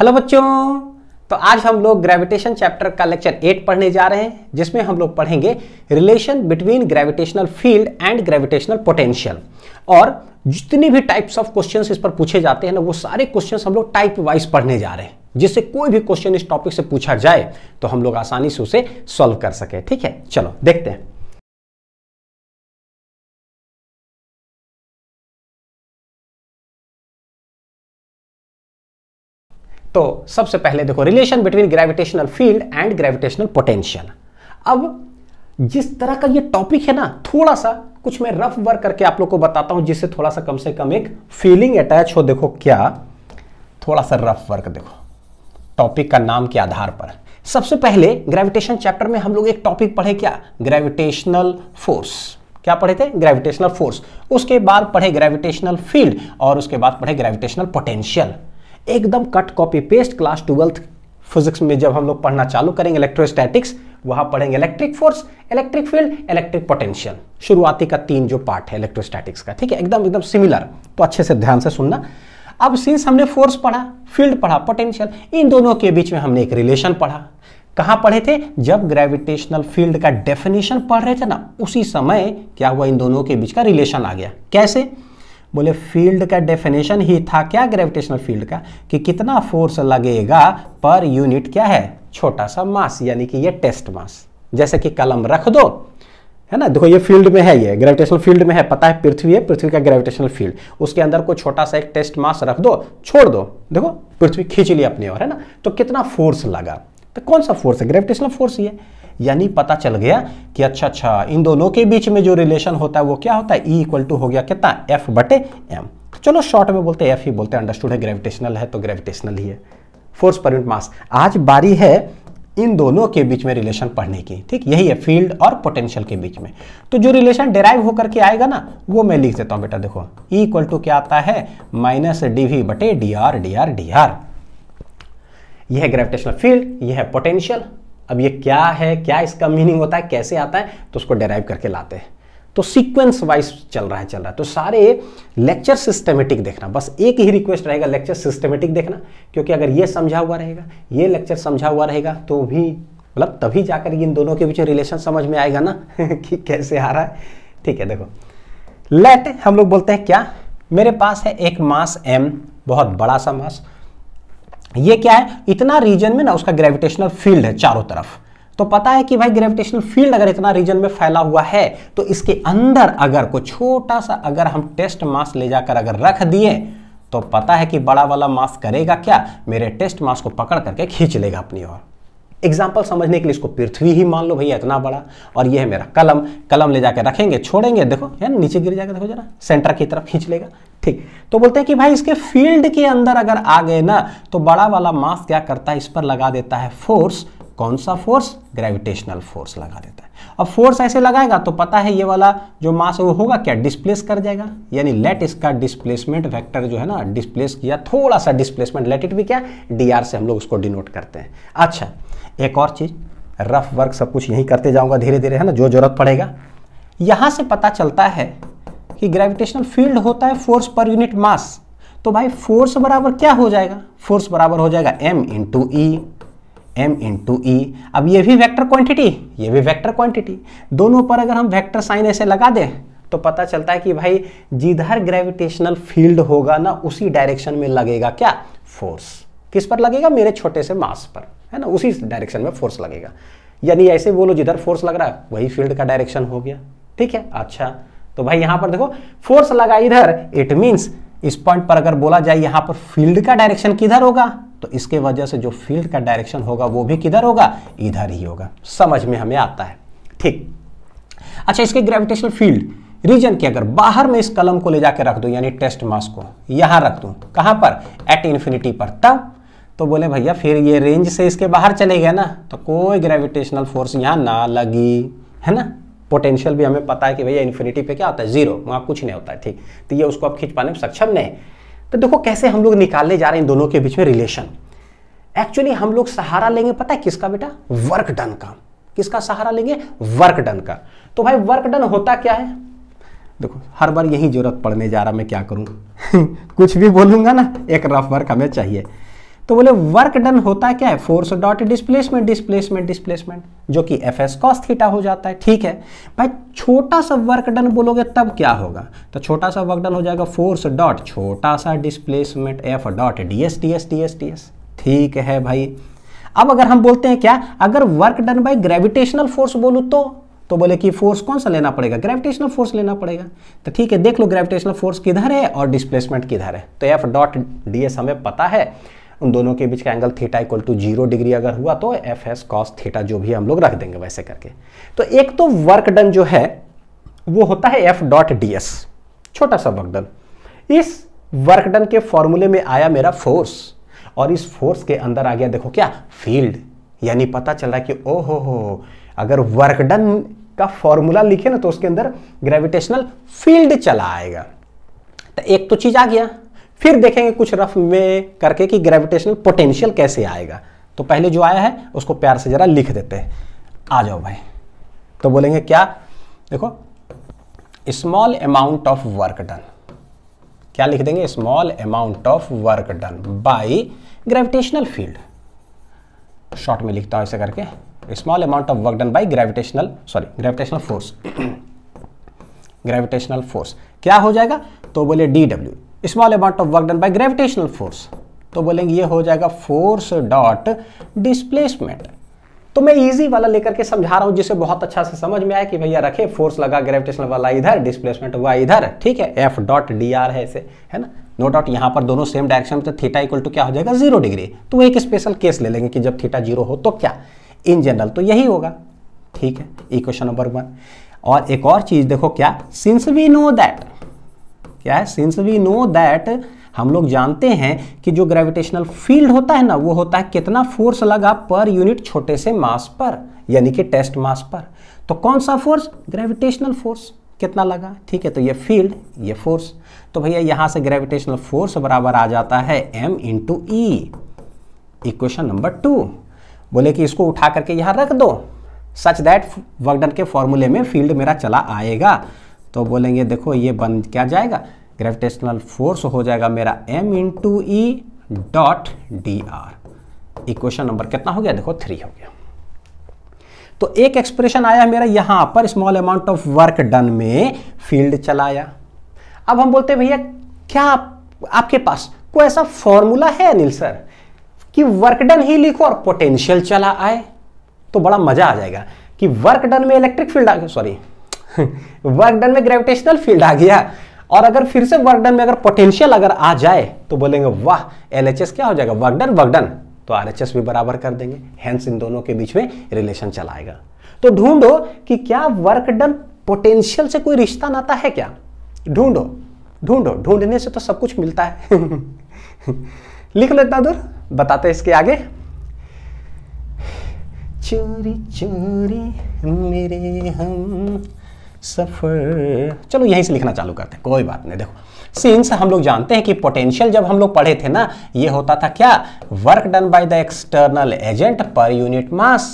hello बच्चों तो आज हम लोग ग्रेविटेशन चैप्टर का लेक्चर एट पढ़ने जा रहे हैं जिसमें हम लोग पढ़ेंगे relation between gravitational field and gravitational potential और जितने भी टाइप्स ऑफ क्वेश्चंस इस पर पूछे जाते हैं ना वो सारे क्वेश्चंस हम लोग टाइप वाइज पढ़ने जा रहे हैं जिससे कोई भी क्वेश्चन इस टॉपिक से पूछा जाए तो हम लोग आसानी से उसे सॉल्व कर सके ठीक है चलो देखते हैं तो सबसे पहले देखो relation between gravitational field and gravitational potential अब जिस तरह का ये टॉपिक है ना थोड़ा सा कुछ मैं रफ वर्क करके आप लोग को बताता हूं जिससे थोड़ा सा कम से कम एक फीलिंग अटैच हो देखो क्या थोड़ा सा रफ वर्क देखो टॉपिक का नाम के आधार पर सबसे पहले ग्रेविटेशन चैप्टर में हम लोग एक टॉपिक पढ़े क्या ग्रेविटेशनल फोर्स क्या पढ़े थे ग्रेविटेशनल फोर्स उसके बाद पढ़े ग्रेविटेशनल फील्ड और उसके बाद पढ़े ग्रेविटेशनल पोटेंशियल एकदम cut copy paste class twelfth physics में जब हम लोग पढ़ना चालू करेंगे इलेक्ट्रोस्टैटिक्स वहां पढ़ेंगे electric force electric field electric potential शुरुआती का तीन जो पार्ट है इलेक्ट्रोस्टैटिक्स का ठीक है एकदम एकदम सिमिलर तो अच्छे से ध्यान से सुनना अब सिंस हमने फोर्स पढ़ा फील्ड पढ़ा पोटेंशियल इन दोनों के बीच में हमने एक रिलेशन पढ़ा कहां पढ़े थे जब ग्रेविटेशनल फील्ड का डेफिनेशन पढ़ रहे थे ना उसी समय क्या हुआ इन दोनों के बीच का रिलेशन आ गया कैसे बोले फील्ड का डेफिनेशन ही था क्या ग्रेविटेशनल फील्ड का कि कितना फोर्स लगेगा पर यूनिट क्या है छोटा सा मास यानी कि ये टेस्ट मास जैसे कि कलम रख दो है ना देखो ये फील्ड में है ये ग्रेविटेशनल फील्ड में है पता है पृथ्वी है पृथ्वी का ग्रेविटेशनल फील्ड उसके अंदर कोई छोटा सा एक टेस्ट मास रख दो छोड़ दो देखो पृथ्वी खींच ली अपनी ओर है ना तो कितना फोर्स लगा तो कौन सा फोर्स है ग्रेविटेशनल फोर्स ही है यानी पता चल गया कि अच्छा अच्छा इन दोनों के बीच में जो रिलेशन होता है वो क्या होता है ई इक्वल टू हो गया कितना एफ बटे एम चलो शॉर्ट में बोलते हैं एफ ही बोलते हैं अंडरस्टूड है ग्रेविटेशनल है तो ग्रेविटेशनल ही है फोर्स पर मास आज बारी है इन दोनों के बीच में रिलेशन पढ़ने की ठीक यही है फील्ड और पोटेंशियल के बीच में तो जो रिलेशन डेराइव होकर के आएगा ना वो मैं लिख देता हूं बेटा देखो ई इक्वल टू क्या आता है माइनस डी वी बटे D R D R D r यह ग्रेविटेशनल फील्ड यह है पोटेंशियल अब ये क्या है क्या इसका मीनिंग होता है कैसे आता है तो उसको डेराइव करके लाते हैं तो सीक्वेंस वाइज चल रहा है चल रहा है तो सारे लेक्चर सिस्टमेटिक देखना बस एक ही रिक्वेस्ट रहेगा लेक्चर सिस्टमेटिक देखना क्योंकि अगर ये समझा हुआ रहेगा ये लेक्चर समझा हुआ रहेगा तो भी मतलब तभी जाकर इन दोनों के बीच रिलेशन समझ में आएगा ना कि कैसे आ रहा है ठीक है देखो लेट हम लोग बोलते हैं क्या मेरे पास है एक मास एम बहुत बड़ा सा मास ये क्या है इतना रीजन में ना उसका ग्रेविटेशनल फील्ड है चारों तरफ तो पता है कि भाई ग्रेविटेशनल फील्ड अगर इतना रीजन में फैला हुआ है तो इसके अंदर अगर कोई छोटा सा अगर हम टेस्ट मास ले जाकर अगर रख दिए तो पता है कि बड़ा वाला मास करेगा क्या मेरे टेस्ट मास को पकड़ करके खींच लेगा अपनी ओर एग्जाम्पल समझने के लिए इसको पृथ्वी ही मान लो भैया इतना बड़ा और ये है मेरा कलम कलम ले जाकर रखेंगे छोड़ेंगे देखो है ना नीचे गिर जाएगा देखो जरा सेंटर की तरफ खींच लेगा ठीक तो बोलते हैं कि भाई इसके फील्ड के अंदर अगर आ गए ना तो बड़ा वाला मास क्या करता है इस पर लगा देता है फोर्स कौन सा फोर्स ग्रेविटेशनल फोर्स लगा देता है अब फोर्स ऐसे लगाएगा तो पता है ये वाला जो मास है वो होगा क्या डिस्प्लेस कर जाएगा यानी लेट इसका डिस्प्लेसमेंट वेक्टर जो है ना डिस्प्लेस किया थोड़ा सा डिस्प्लेसमेंट लेट इट भी क्या डी से हम लोग उसको डिनोट करते हैं अच्छा एक और चीज़ रफ वर्क सब कुछ यही करते जाऊंगा धीरे धीरे है ना जो जरूरत पड़ेगा यहां से पता चलता है कि ग्रेविटेशनल फील्ड होता है फोर्स पर यूनिट मास तो भाई फोर्स बराबर क्या हो जाएगा फोर्स बराबर हो जाएगा M into E into E अब ये भी वेक्टर क्वांटिटी ये भी वेक्टर क्वांटिटी दोनों पर अगर हम वेक्टर साइन ऐसे लगा दें तो पता चलता है कि भाई जिधर ग्रेविटेशनल फील्ड होगा ना उसी डायरेक्शन में लगेगा क्या फोर्स किस पर लगेगा मेरे छोटे से मास पर है ना उसी डायरेक्शन में फोर्स लगेगा यानी ऐसे बोलो जिधर फोर्स लग रहा है वही फील्ड का डायरेक्शन हो गया ठीक है अच्छा तो भाई यहां पर देखो फोर्स लगा इधर इट मीन्स इस पॉइंट पर अगर बोला जाए यहां पर फील्ड का डायरेक्शन किधर होगा तो इसके वजह से जो फील्ड का डायरेक्शन होगा वो भी किधर होगा इधर ही होगा समझ में हमें आता है ठीक अच्छा इसके ग्रेविटेशनल फील्ड रीजन की अगर बाहर में इस कलम को ले जाकर रख दूं यानी टेस्ट मास को यहां रख दूं कहां पर एट इन्फिनिटी पर तब तो बोले भैया फिर ये रेंज से इसके बाहर चले गए ना तो कोई ग्रेविटेशनल फोर्स यहां ना लगी है ना पोटेंशियल भी हमें पता है कि भैया इन्फिनिटी पे क्या होता है जीरो वहां कुछ नहीं होता है ठीक तो ये उसको आप खींच पाने में सक्षम नहीं तो देखो कैसे हम लोग निकालने जा रहे हैं इन दोनों के बीच में रिलेशन एक्चुअली हम लोग सहारा लेंगे पता है किसका बेटा वर्क डन का किसका सहारा लेंगे वर्क डन का तो भाई वर्क डन होता क्या है देखो हर बार यही जरूरत पड़ने जा रहा मैं क्या करूं कुछ भी बोलूंगा ना एक रफ वर्क हमें चाहिए तो बोले वर्क डन होता क्या है force dot displacement displacement displacement जो कि एफ एस कॉस थीटा हो जाता है ठीक है भाई छोटा सा वर्क डन बोलोगे तब क्या होगा तो छोटा सा वर्क डन हो जाएगा फोर्स डॉट छोटा सा displacement F dot d s d s d s d s ठीक है भाई अब अगर हम बोलते हैं क्या अगर work done by gravitational force बोलू तो तो बोले कि फोर्स कौन सा लेना पड़ेगा ग्रेविटेशनल फोर्स लेना पड़ेगा तो ठीक है देख लो ग्रेविटेशनल फोर्स किधर है और डिस्प्लेसमेंट किधर है तो एफ डॉट डी एस हमें पता है उन दोनों के बीच का angle theta equal to zero degree अगर हुआ तो एफ एस कॉस थीटा जो भी हम लोग रख देंगे वैसे करके तो एक तो वर्क डन जो है वो होता है एफ डॉट डी एस छोटा सा वर्क डन इस वर्क डन के फॉर्मूले में आया मेरा फोर्स और इस फोर्स के अंदर आ गया देखो क्या फील्ड यानी पता चल रहा है कि ओ हो हो अगर वर्क डन का फॉर्मूला लिखे ना तो उसके अंदर ग्रेविटेशनल फील्ड चला आएगा तो एक तो चीज़ आ गया फिर देखेंगे कुछ रफ में करके कि ग्रेविटेशनल पोटेंशियल कैसे आएगा तो पहले जो आया है उसको प्यार से ज़रा लिख देते हैं आ जाओ भाई तो बोलेंगे क्या देखो small amount of work done क्या लिख देंगे small amount of work done by gravitational field short में लिखता हूं ऐसे करके small amount of work done by gravitational sorry gravitational force gravitational force क्या हो जाएगा तो बोले d W small amount of work done by gravitational force तो बोलेंगे ये हो जाएगा फोर्स डॉट डिस्प्लेसमेंट तो मैं इजी वाला लेकर के समझा रहा हूं जिसे बहुत अच्छा से समझ में आया कि भैया रखे फोर्स लगा ग्रेविटेशनल वाला इधर डिस्प्लेसमेंट हुआ इधर ठीक है एफ डॉट डी आर है इसे है ना नो डाउट यहां पर दोनों सेम डायरेक्शन में तो थीटा इक्वल टू क्या हो जाएगा जीरो डिग्री तो एक स्पेशल केस ले लेंगे कि जब थीटा जीरो हो तो क्या इन जनरल तो यही होगा ठीक है इक्वेशन नंबर वन और एक और चीज़ देखो क्या सिंस वी नो दैट क्या है सिंस वी नो दैट हम लोग जानते हैं कि जो ग्रेविटेशनल फील्ड होता है ना वो होता है कितना फोर्स लगा पर यूनिट छोटे से मास पर यानी कि टेस्ट मास पर तो कौन सा फोर्स ग्रेविटेशनल फोर्स कितना लगा ठीक है तो ये फील्ड ये फोर्स तो भैया यहाँ से ग्रेविटेशनल फोर्स बराबर आ जाता है M into E equation number two बोले कि इसको उठा करके यहाँ रख दो सच दैट वर्कडन के फॉर्मूले में फील्ड मेरा चला आएगा तो बोलेंगे देखो ये बन क्या जाएगा ग्रेविटेशनल फोर्स हो जाएगा मेरा M to E dot D r equation number कितना हो गया देखो थ्री हो गया तो एक एक्सप्रेशन आया मेरा यहां पर small amount of work done में फील्ड चलाया अब हम बोलते भैया क्या आप, आपके पास कोई ऐसा फॉर्मूला है अनिल सर कि वर्क डन ही लिखो और पोटेंशियल चला आए तो बड़ा मजा आ जाएगा कि वर्क डन में इलेक्ट्रिक फील्ड आ सॉरी वर्क डन में ग्रेविटेशनल फील्ड आ गया और अगर फिर से वर्क डन में अगर पोटेंशियल अगर आ जाए तो बोलेंगे वाह एल क्या हो जाएगा वर्क डन वर्क डन तो आर भी बराबर कर देंगे हैंस इन दोनों के बीच में रिलेशन चलाएगा तो ढूंढो कि क्या वर्क डन पोटेंशियल से कोई रिश्ता नाता है क्या ढूंढो ढूंढो ढूंढने से तो सब कुछ मिलता है लिख लो इतना दूर बताते इसके आगे चोरी चोरी मेरे हम सफ़र चलो यहीं से लिखना चालू करते हैं कोई बात नहीं देखो सिंस हम लोग जानते हैं कि पोटेंशियल जब हम लोग पढ़े थे ना ये होता था क्या work done by the external agent per unit mass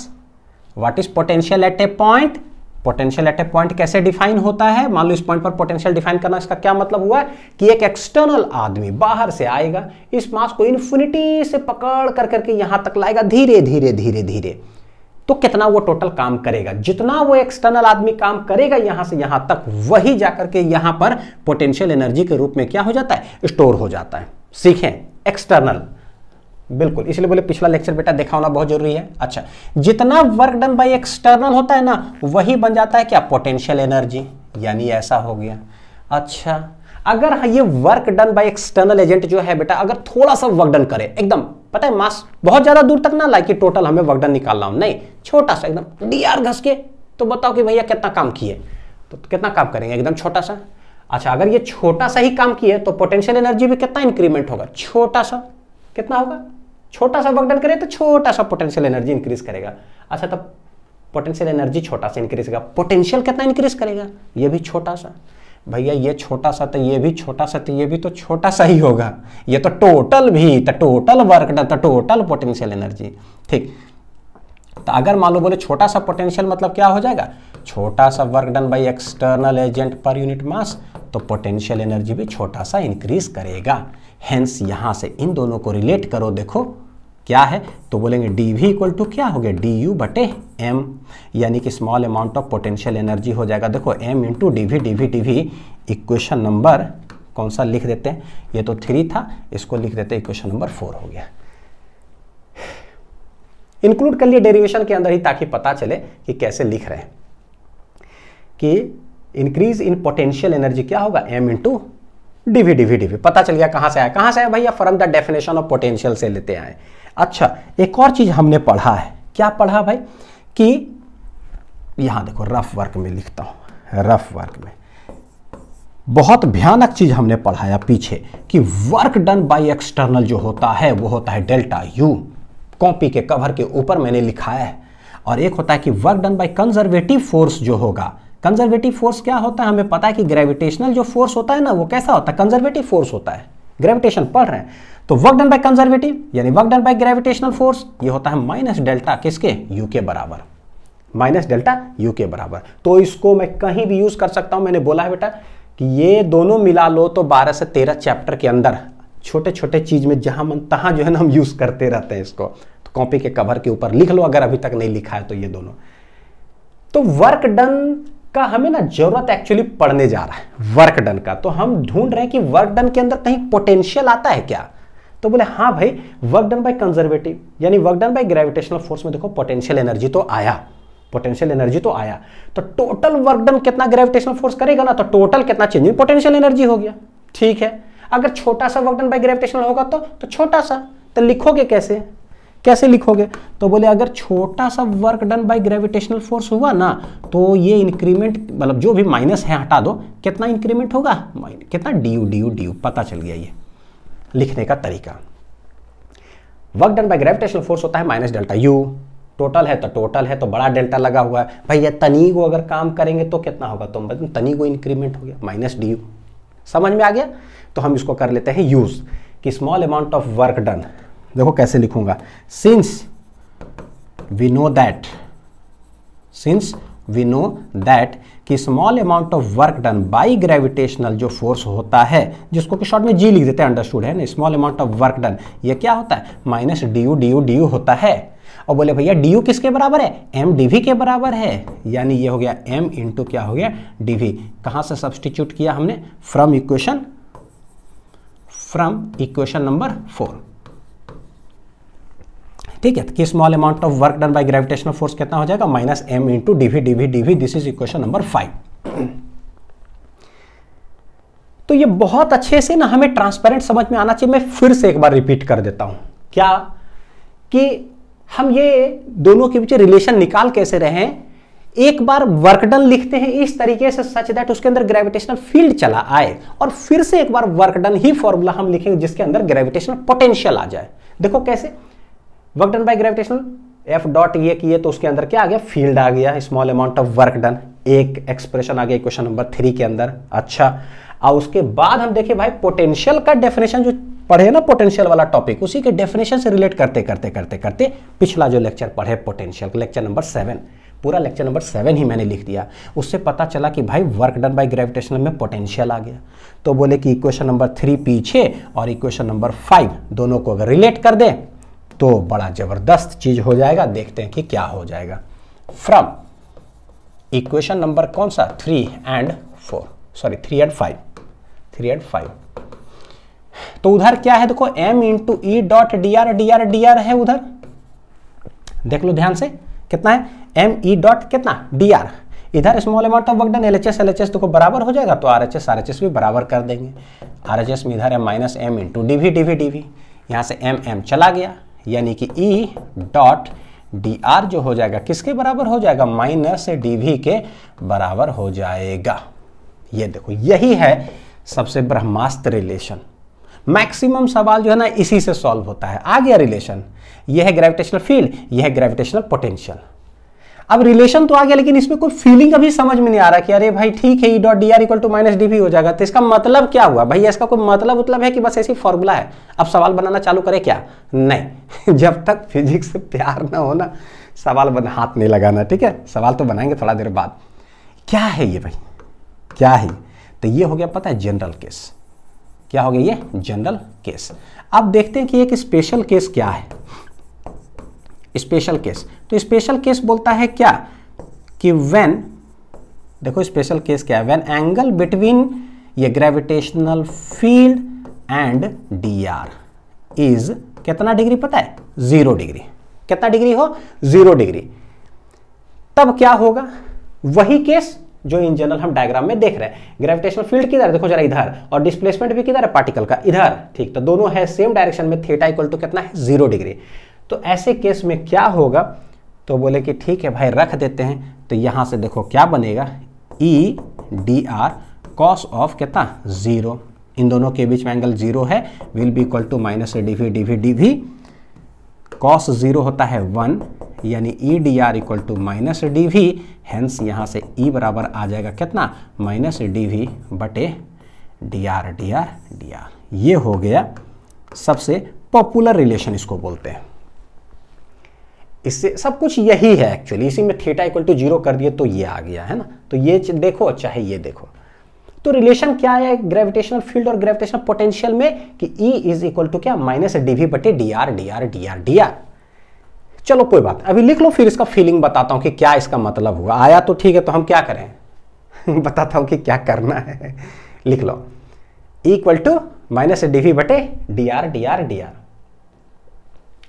what is potential at a point potential at a point कैसे डिफाइन होता है मान लो इस पॉइंट पर पोटेंशियल डिफाइन करना इसका क्या मतलब हुआ कि एक एक्सटर्नल आदमी बाहर से आएगा इस मास को इन्फिनिटी से पकड़ कर करके यहां तक लाएगा धीरे धीरे धीरे धीरे तो कितना वो टोटल काम करेगा जितना वो एक्सटर्नल आदमी काम करेगा यहां से यहां तक वही जाकर के यहां पर पोटेंशियल एनर्जी के रूप में क्या हो जाता है स्टोर हो जाता है सीखें एक्सटर्नल बिल्कुल इसलिए बोले पिछला लेक्चर बेटा देखा होना बहुत जरूरी है अच्छा जितना वर्क डन बाय एक्सटर्नल होता है ना वही बन जाता है क्या पोटेंशियल एनर्जी यानी ऐसा हो गया अच्छा अगर ये work done by external agent जो है बेटा अगर थोड़ा सा वर्क डन करे एकदम पता है मास बहुत ज़्यादा दूर तक ना लाए कि टोटल हमें वर्कडन निकालना हो नहीं छोटा सा एकदम डी आर घस के तो बताओ कि भैया कितना काम किए तो कितना काम करेंगे एकदम छोटा सा अच्छा अगर ये छोटा सा ही काम किए तो पोटेंशियल एनर्जी भी कितना इंक्रीमेंट होगा छोटा सा कितना होगा छोटा सा वर्कडन करें तो छोटा सा पोटेंशियल एनर्जी इंक्रीज करेगा अच्छा तो पोटेंशियल एनर्जी छोटा सा इंक्रीज करेगा पोटेंशियल कितना इंक्रीज करेगा ये भी छोटा सा भैया ये छोटा सा तो ये भी छोटा सा तो ये भी तो छोटा सा ही होगा ये तो टोटल भी तो टोटल वर्क डन तो टोटल पोटेंशियल एनर्जी ठीक तो अगर मान लो बोले छोटा सा पोटेंशियल मतलब क्या हो जाएगा छोटा सा work done by external agent per unit mass तो पोटेंशियल एनर्जी भी छोटा सा इंक्रीज करेगा हेंस यहां से इन दोनों को रिलेट करो देखो क्या है तो बोलेंगे डी वी इक्वल टू क्या हो गया डी यू बटे एम यानी कि small amount of potential energy हो जाएगा देखो M into D V D V D V equation number कौन सा लिख देते हैं ये तो थ्री था इसको लिख देते हैं इक्वेशन नंबर फोर हो गया इंक्लूड कर लिए डेरिवेशन के अंदर ही ताकि पता चले कि कैसे लिख रहे हैं कि इंक्रीज इन पोटेंशियल एनर्जी क्या होगा M into DV DV DV पता चल गया कहां से आया कहां से आया भैया from the definition of potential से लेते आए अच्छा एक और चीज़ हमने पढ़ा है क्या पढ़ा भाई कि यहां देखो रफ वर्क में लिखता हूं रफ वर्क में बहुत भयानक चीज हमने पढ़ाया पीछे कि वर्क डन बाय एक्सटर्नल जो होता है वो होता है डेल्टा यू कॉपी के कवर के ऊपर मैंने लिखा है और एक होता है कि work done by conservative force जो होगा कंजर्वेटिव फोर्स क्या होता है हमें पता है कि ग्रेविटेशनल जो फोर्स होता है ना वो कैसा होता है कंजर्वेटिव फोर्स होता है ग्रेविटेशन पढ़ रहे हैं तो वर्क डन बाय कंजर्वेटिव यानी work done by gravitational force ये होता है माइनस डेल्टा किसके यू के बराबर माइनस डेल्टा यू के बराबर तो इसको मैं कहीं भी यूज कर सकता हूं मैंने बोला है बेटा कि ये दोनों मिला लो तो 12 से 13 चैप्टर के अंदर छोटे छोटे चीज में जहां मन तहां जो है ना हम यूज करते रहते हैं इसको तो कॉपी के कवर के ऊपर लिख लो अगर अभी तक नहीं लिखा है तो ये दोनों तो वर्क डन का हमें ना जरूरत एक्चुअली पढ़ने जा रहा है वर्क डन का तो हम ढूंढ रहे हैं कि वर्क डन के अंदर कहीं पोटेंशियल आता है क्या तो बोले हाँ भाई वर्क डन बाय कंजर्वेटिव यानी work done by gravitational force में देखो पोटेंशियल एनर्जी तो आया पोटेंशियल एनर्जी तो आया तो टोटल वर्क डन कितना ग्रेविटेशनल फोर्स करेगा ना तो टोटल कितना चेंज इन पोटेंशियल एनर्जी हो गया ठीक है अगर छोटा सा वर्क डन बाय ग्रेविटेशनल होगा तो तो छोटा सा तो लिखोगे कैसे कैसे लिखोगे तो बोले अगर छोटा सा work done by gravitational force हुआ ना तो ये इंक्रीमेंट मतलब जो भी माइनस है हटा दो कितना इंक्रीमेंट होगा कितना D U D U D U पता चल गया ये लिखने का तरीका work done by gravitational force होता है माइनस डेल्टा यू टोटल है तो टोटल है तो बड़ा डेल्टा लगा हुआ है तनी को अगर काम करेंगे तो कितना होगा तो मतलब तनी को इंक्रीमेंट हो गया माइनस डी यू समझ में आ गया तो हम इसको कर लेते हैं यूज़ कि small amount of work done देखो कैसे लिखूंगा since we know that since we know that कि small amount of work done by gravitational जो फोर्स होता है जिसको कि शॉर्ट में जी लिख देते हैं अंडरस्टूड है ना small amount of work done ये क्या होता है minus D U D U D U होता है और बोले भैया डी यू किसके बराबर है एम डी वी के बराबर है यानी ये हो गया एम इंटू क्या हो गया डी वी कहाँ से सब्सटीट्यूट किया हमने from equation from equation number four ठीक है तो किस small amount of work done by gravitational force कितना हो जाएगा minus M into DV DV DV this is equation number five तो ये बहुत अच्छे से ना हमें ट्रांसपेरेंट समझ में आना चाहिए मैं फिर से एक बार रिपीट कर देता हूं क्या कि हम ये दोनों के बीच रिलेशन निकाल कैसे रहे हैं एक बार वर्क डन लिखते हैं इस तरीके से सच दैट उसके अंदर ग्रेविटेशनल फील्ड चला आए और फिर से एक बार वर्क डन ही फॉर्मूला हम लिखेंगे जिसके अंदर ग्रेविटेशनल पोटेंशियल आ जाए देखो कैसे work done by gravitation F dot ये किए तो उसके अंदर क्या आ गया फील्ड आ गया small amount of work done एक एक्सप्रेशन आ गया क्वेश्चन नंबर थ्री के अंदर अच्छा और उसके बाद हम देखिए भाई पोटेंशियल का डेफिनेशन जो पढ़े ना पोटेंशियल वाला टॉपिक उसी के डेफिनेशन से रिलेट करते करते करते करते पिछला जो लेक्चर पढ़े पोटेंशियल लेक्चर नंबर सेवन पूरा लेक्चर नंबर सेवन ही मैंने लिख दिया उससे पता चला कि भाई वर्क डन बाय ग्रेविटेशन में पोटेंशियल आ गया तो बोले कि इक्वेशन नंबर थ्री पीछे और इक्वेशन नंबर फाइव दोनों को अगर रिलेट कर दे तो बड़ा ज़बरदस्त चीज़ हो जाएगा देखते हैं कि क्या हो जाएगा फ्रॉम इक्वेशन नंबर कौन सा three and four sorry three and five three and five तो उधर क्या है देखो m into E dot D R D R D R है उधर देख लो ध्यान से कितना है एम ई डॉट कितना डी आर इधर small amount of work done L H S L H S देखो बराबर हो जाएगा तो R H S R H S भी बराबर कर देंगे आर एच एस में इधर है minus M into D V D V D V यहाँ से एम एम चला गया यानी कि ई डॉट डी आर जो हो जाएगा किसके बराबर हो जाएगा माइनस डी वी के बराबर हो जाएगा ये देखो यही है सबसे ब्रह्मास्त्र रिलेशन मैक्सिमम सवाल जो है ना इसी से सॉल्व होता है आ गया रिलेशन यह है ग्रेविटेशनल फील्ड यह है ग्रेविटेशनल पोटेंशियल अब रिलेशन तो आ गया लेकिन इसमें कोई फीलिंग अभी समझ में नहीं आ रहा कि अरे भाई ठीक है E dot D R equal to minus D हो जाएगा तो इसका मतलब क्या हुआ भाई इसका कोई मतलब मतलब है कि बस ऐसी फॉर्मूला है अब सवाल बनाना चालू करें क्या नहीं जब तक फिजिक्स से प्यार ना हो ना सवाल बना हाथ नहीं लगाना ठीक है सवाल तो बनाएंगे थोड़ा देर बाद क्या है ये भाई क्या है तो ये हो गया पता है जनरल केस क्या हो गया ये जनरल केस अब देखते हैं कि एक स्पेशल केस क्या है स्पेशल केस तो स्पेशल केस बोलता है क्या कि वेन देखो स्पेशल केस क्या है वेन एंगल बिटवीन ये gravitational field and D R is कितना डिग्री पता है जीरो डिग्री कितना डिग्री हो जीरो डिग्री तब क्या होगा वही केस जो इन जनरल हम डायग्राम में देख रहे हैं ग्रेविटेशनल फील्ड किधर देखो जरा इधर और डिस्प्लेसमेंट भी किधर है पार्टिकल का इधर ठीक तो दोनों है सेम डायरेक्शन में थेटा इक्वल टू कितना है जीरो डिग्री तो ऐसे केस में क्या होगा तो बोले कि ठीक है भाई रख देते हैं तो यहाँ से देखो क्या बनेगा E D R cos of कितना ज़ीरो इन दोनों के बीच में एंगल ज़ीरो है will be equal to minus D V D V D V cos zero होता है वन यानी E D R equal to minus D V hence यहाँ से ई e बराबर आ जाएगा कितना माइनस डी वी बटे D R D R D R ये हो गया सबसे पॉपुलर रिलेशन इसको बोलते हैं इससे सब कुछ यही है एक्चुअली इसी में थीटा इक्वल टू जीरो कर दिए तो ये आ गया है ना तो ये देखो चाहे अच्छा ये देखो तो रिलेशन क्या है ग्रेविटेशनल फील्ड और ग्रेविटेशनल पोटेंशियल में कि ई इज इक्वल टू क्या माइनस डी वी बटे D R D R D R D R चलो कोई बात अभी लिख लो फिर इसका फीलिंग बताता हूं कि क्या इसका मतलब हुआ आया तो ठीक है तो हम क्या करें बताता हूं कि क्या करना है लिख लो equal to minus D V बटे D R D R D R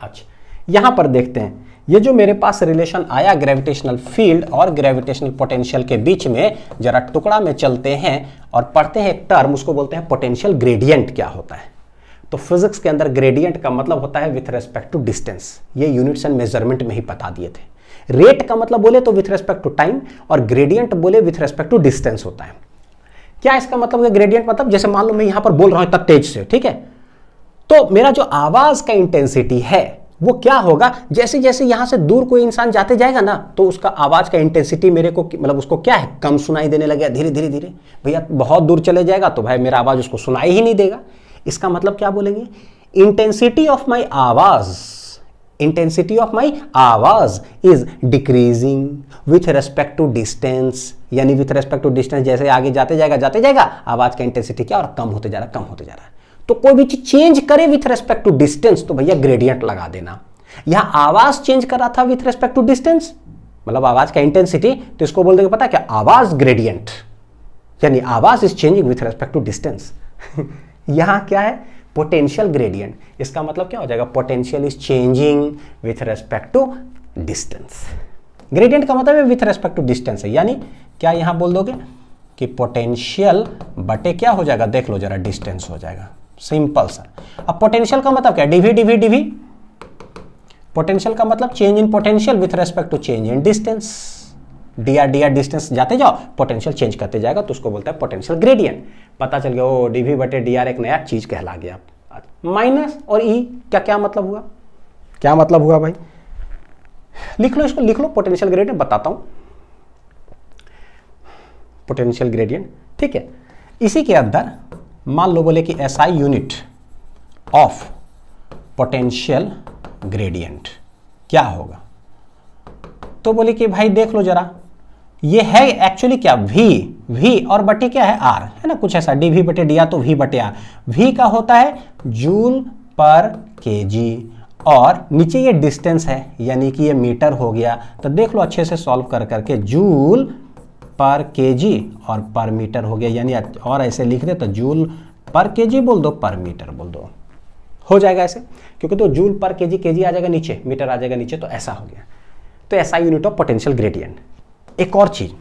अच्छा यहां पर देखते हैं ये जो मेरे पास रिलेशन आया ग्रेविटेशनल फील्ड और ग्रेविटेशनल पोटेंशियल के बीच में जरा टुकड़ा में चलते हैं और पढ़ते हैं एक टर्म उसको बोलते हैं पोटेंशियल ग्रेडियंट क्या होता है तो फिजिक्स के अंदर ग्रेडियंट का मतलब होता है विथ रेस्पेक्ट टू डिस्टेंस ये यूनिट्स एंड मेजरमेंट में ही बता दिए थे रेट का मतलब बोले तो विथ रेस्पेक्ट टू टाइम और ग्रेडियंट बोले विथ रेस्पेक्ट टू डिस्टेंस होता है क्या इसका मतलब है ग्रेडियंट मतलब जैसे मान लो मैं यहां पर बोल रहा हूं इतना तेज से ठीक है तो मेरा जो आवाज का इंटेंसिटी है वो क्या होगा जैसे जैसे यहां से दूर कोई इंसान जाते जाएगा ना तो उसका आवाज़ का इंटेंसिटी मेरे को मतलब उसको क्या है कम सुनाई देने लगेगा धीरे धीरे धीरे भैया बहुत दूर चले जाएगा तो भाई मेरा आवाज़ उसको सुनाई ही नहीं देगा इसका मतलब क्या बोलेंगे इंटेंसिटी ऑफ माई आवाज़ इंटेंसिटी ऑफ माई आवाज is decreasing with respect to distance यानी विथ रेस्पेक्ट टू डिस्टेंस जैसे आगे जाते जाएगा जाते जाएगा आवाज का इंटेंसिटी क्या और कम होते जा रहा कम होते जा रहा है तो कोई भी चीज चेंज करे विथ रेस्पेक्ट टू डिस्टेंस तो भैया ग्रेडियंट लगा देना यहां आवाज चेंज कर रहा था विथ रेस्पेक्ट टू डिस्टेंस मतलब आवाज का इंटेंसिटी तो इसको बोल देंगे पता क्या आवाज ग्रेडियंट यानी आवाज is changing with respect to distance यहां क्या है पोटेंशियल ग्रेडियंट इसका मतलब क्या हो जाएगा potential is changing with respect to distance gradient का मतलब विथ रेस्पेक्ट टू डिस्टेंस है यानी क्या यहां बोल दोगे कि पोटेंशियल बटे क्या हो जाएगा देख लो जरा डिस्टेंस हो जाएगा सिंपल सा अब पोटेंशियल का मतलब क्या डीवी डीवी डीवी पोटेंशियल का मतलब change in potential with respect to change in distance DR DR distance जाते जाओ पोटेंशियल चेंज करते जाएगा तो उसको बोलता है पोटेंशियल ग्रेडियंट पता चल गया ओ डीवी बटे डीआर एक नया चीज कहला गया माइनस और ई e, क्या क्या मतलब हुआ क्या मतलब हुआ भाई लिख लो इसको लिख लो पोटेंशियल ग्रेडियंट बताता हूं पोटेंशियल ग्रेडियंट ठीक है इसी के अंदर मान लो बोले कि S I unit of potential gradient क्या होगा तो बोले कि भाई देख लो जरा ये है एक्चुअली क्या वी वी और बटे क्या है आर है ना कुछ ऐसा डी वी बटे डी आर तो वी बटे आर वी का होता है जूल पर के जी और नीचे ये डिस्टेंस है यानी कि ये मीटर हो गया तो देख लो अच्छे से सॉल्व कर करके जूल पर केजी और पर मीटर हो गया यानी और ऐसे लिख दे तो जूल पर केजी बोल दो पर मीटर बोल दो हो जाएगा ऐसे क्योंकि तो जूल पर केजी केजी आ जाएगा नीचे मीटर आ जाएगा नीचे तो ऐसा हो गया तो ऐसा यूनिट ऑफ पोटेंशियल ग्रेडियंट एक और चीज़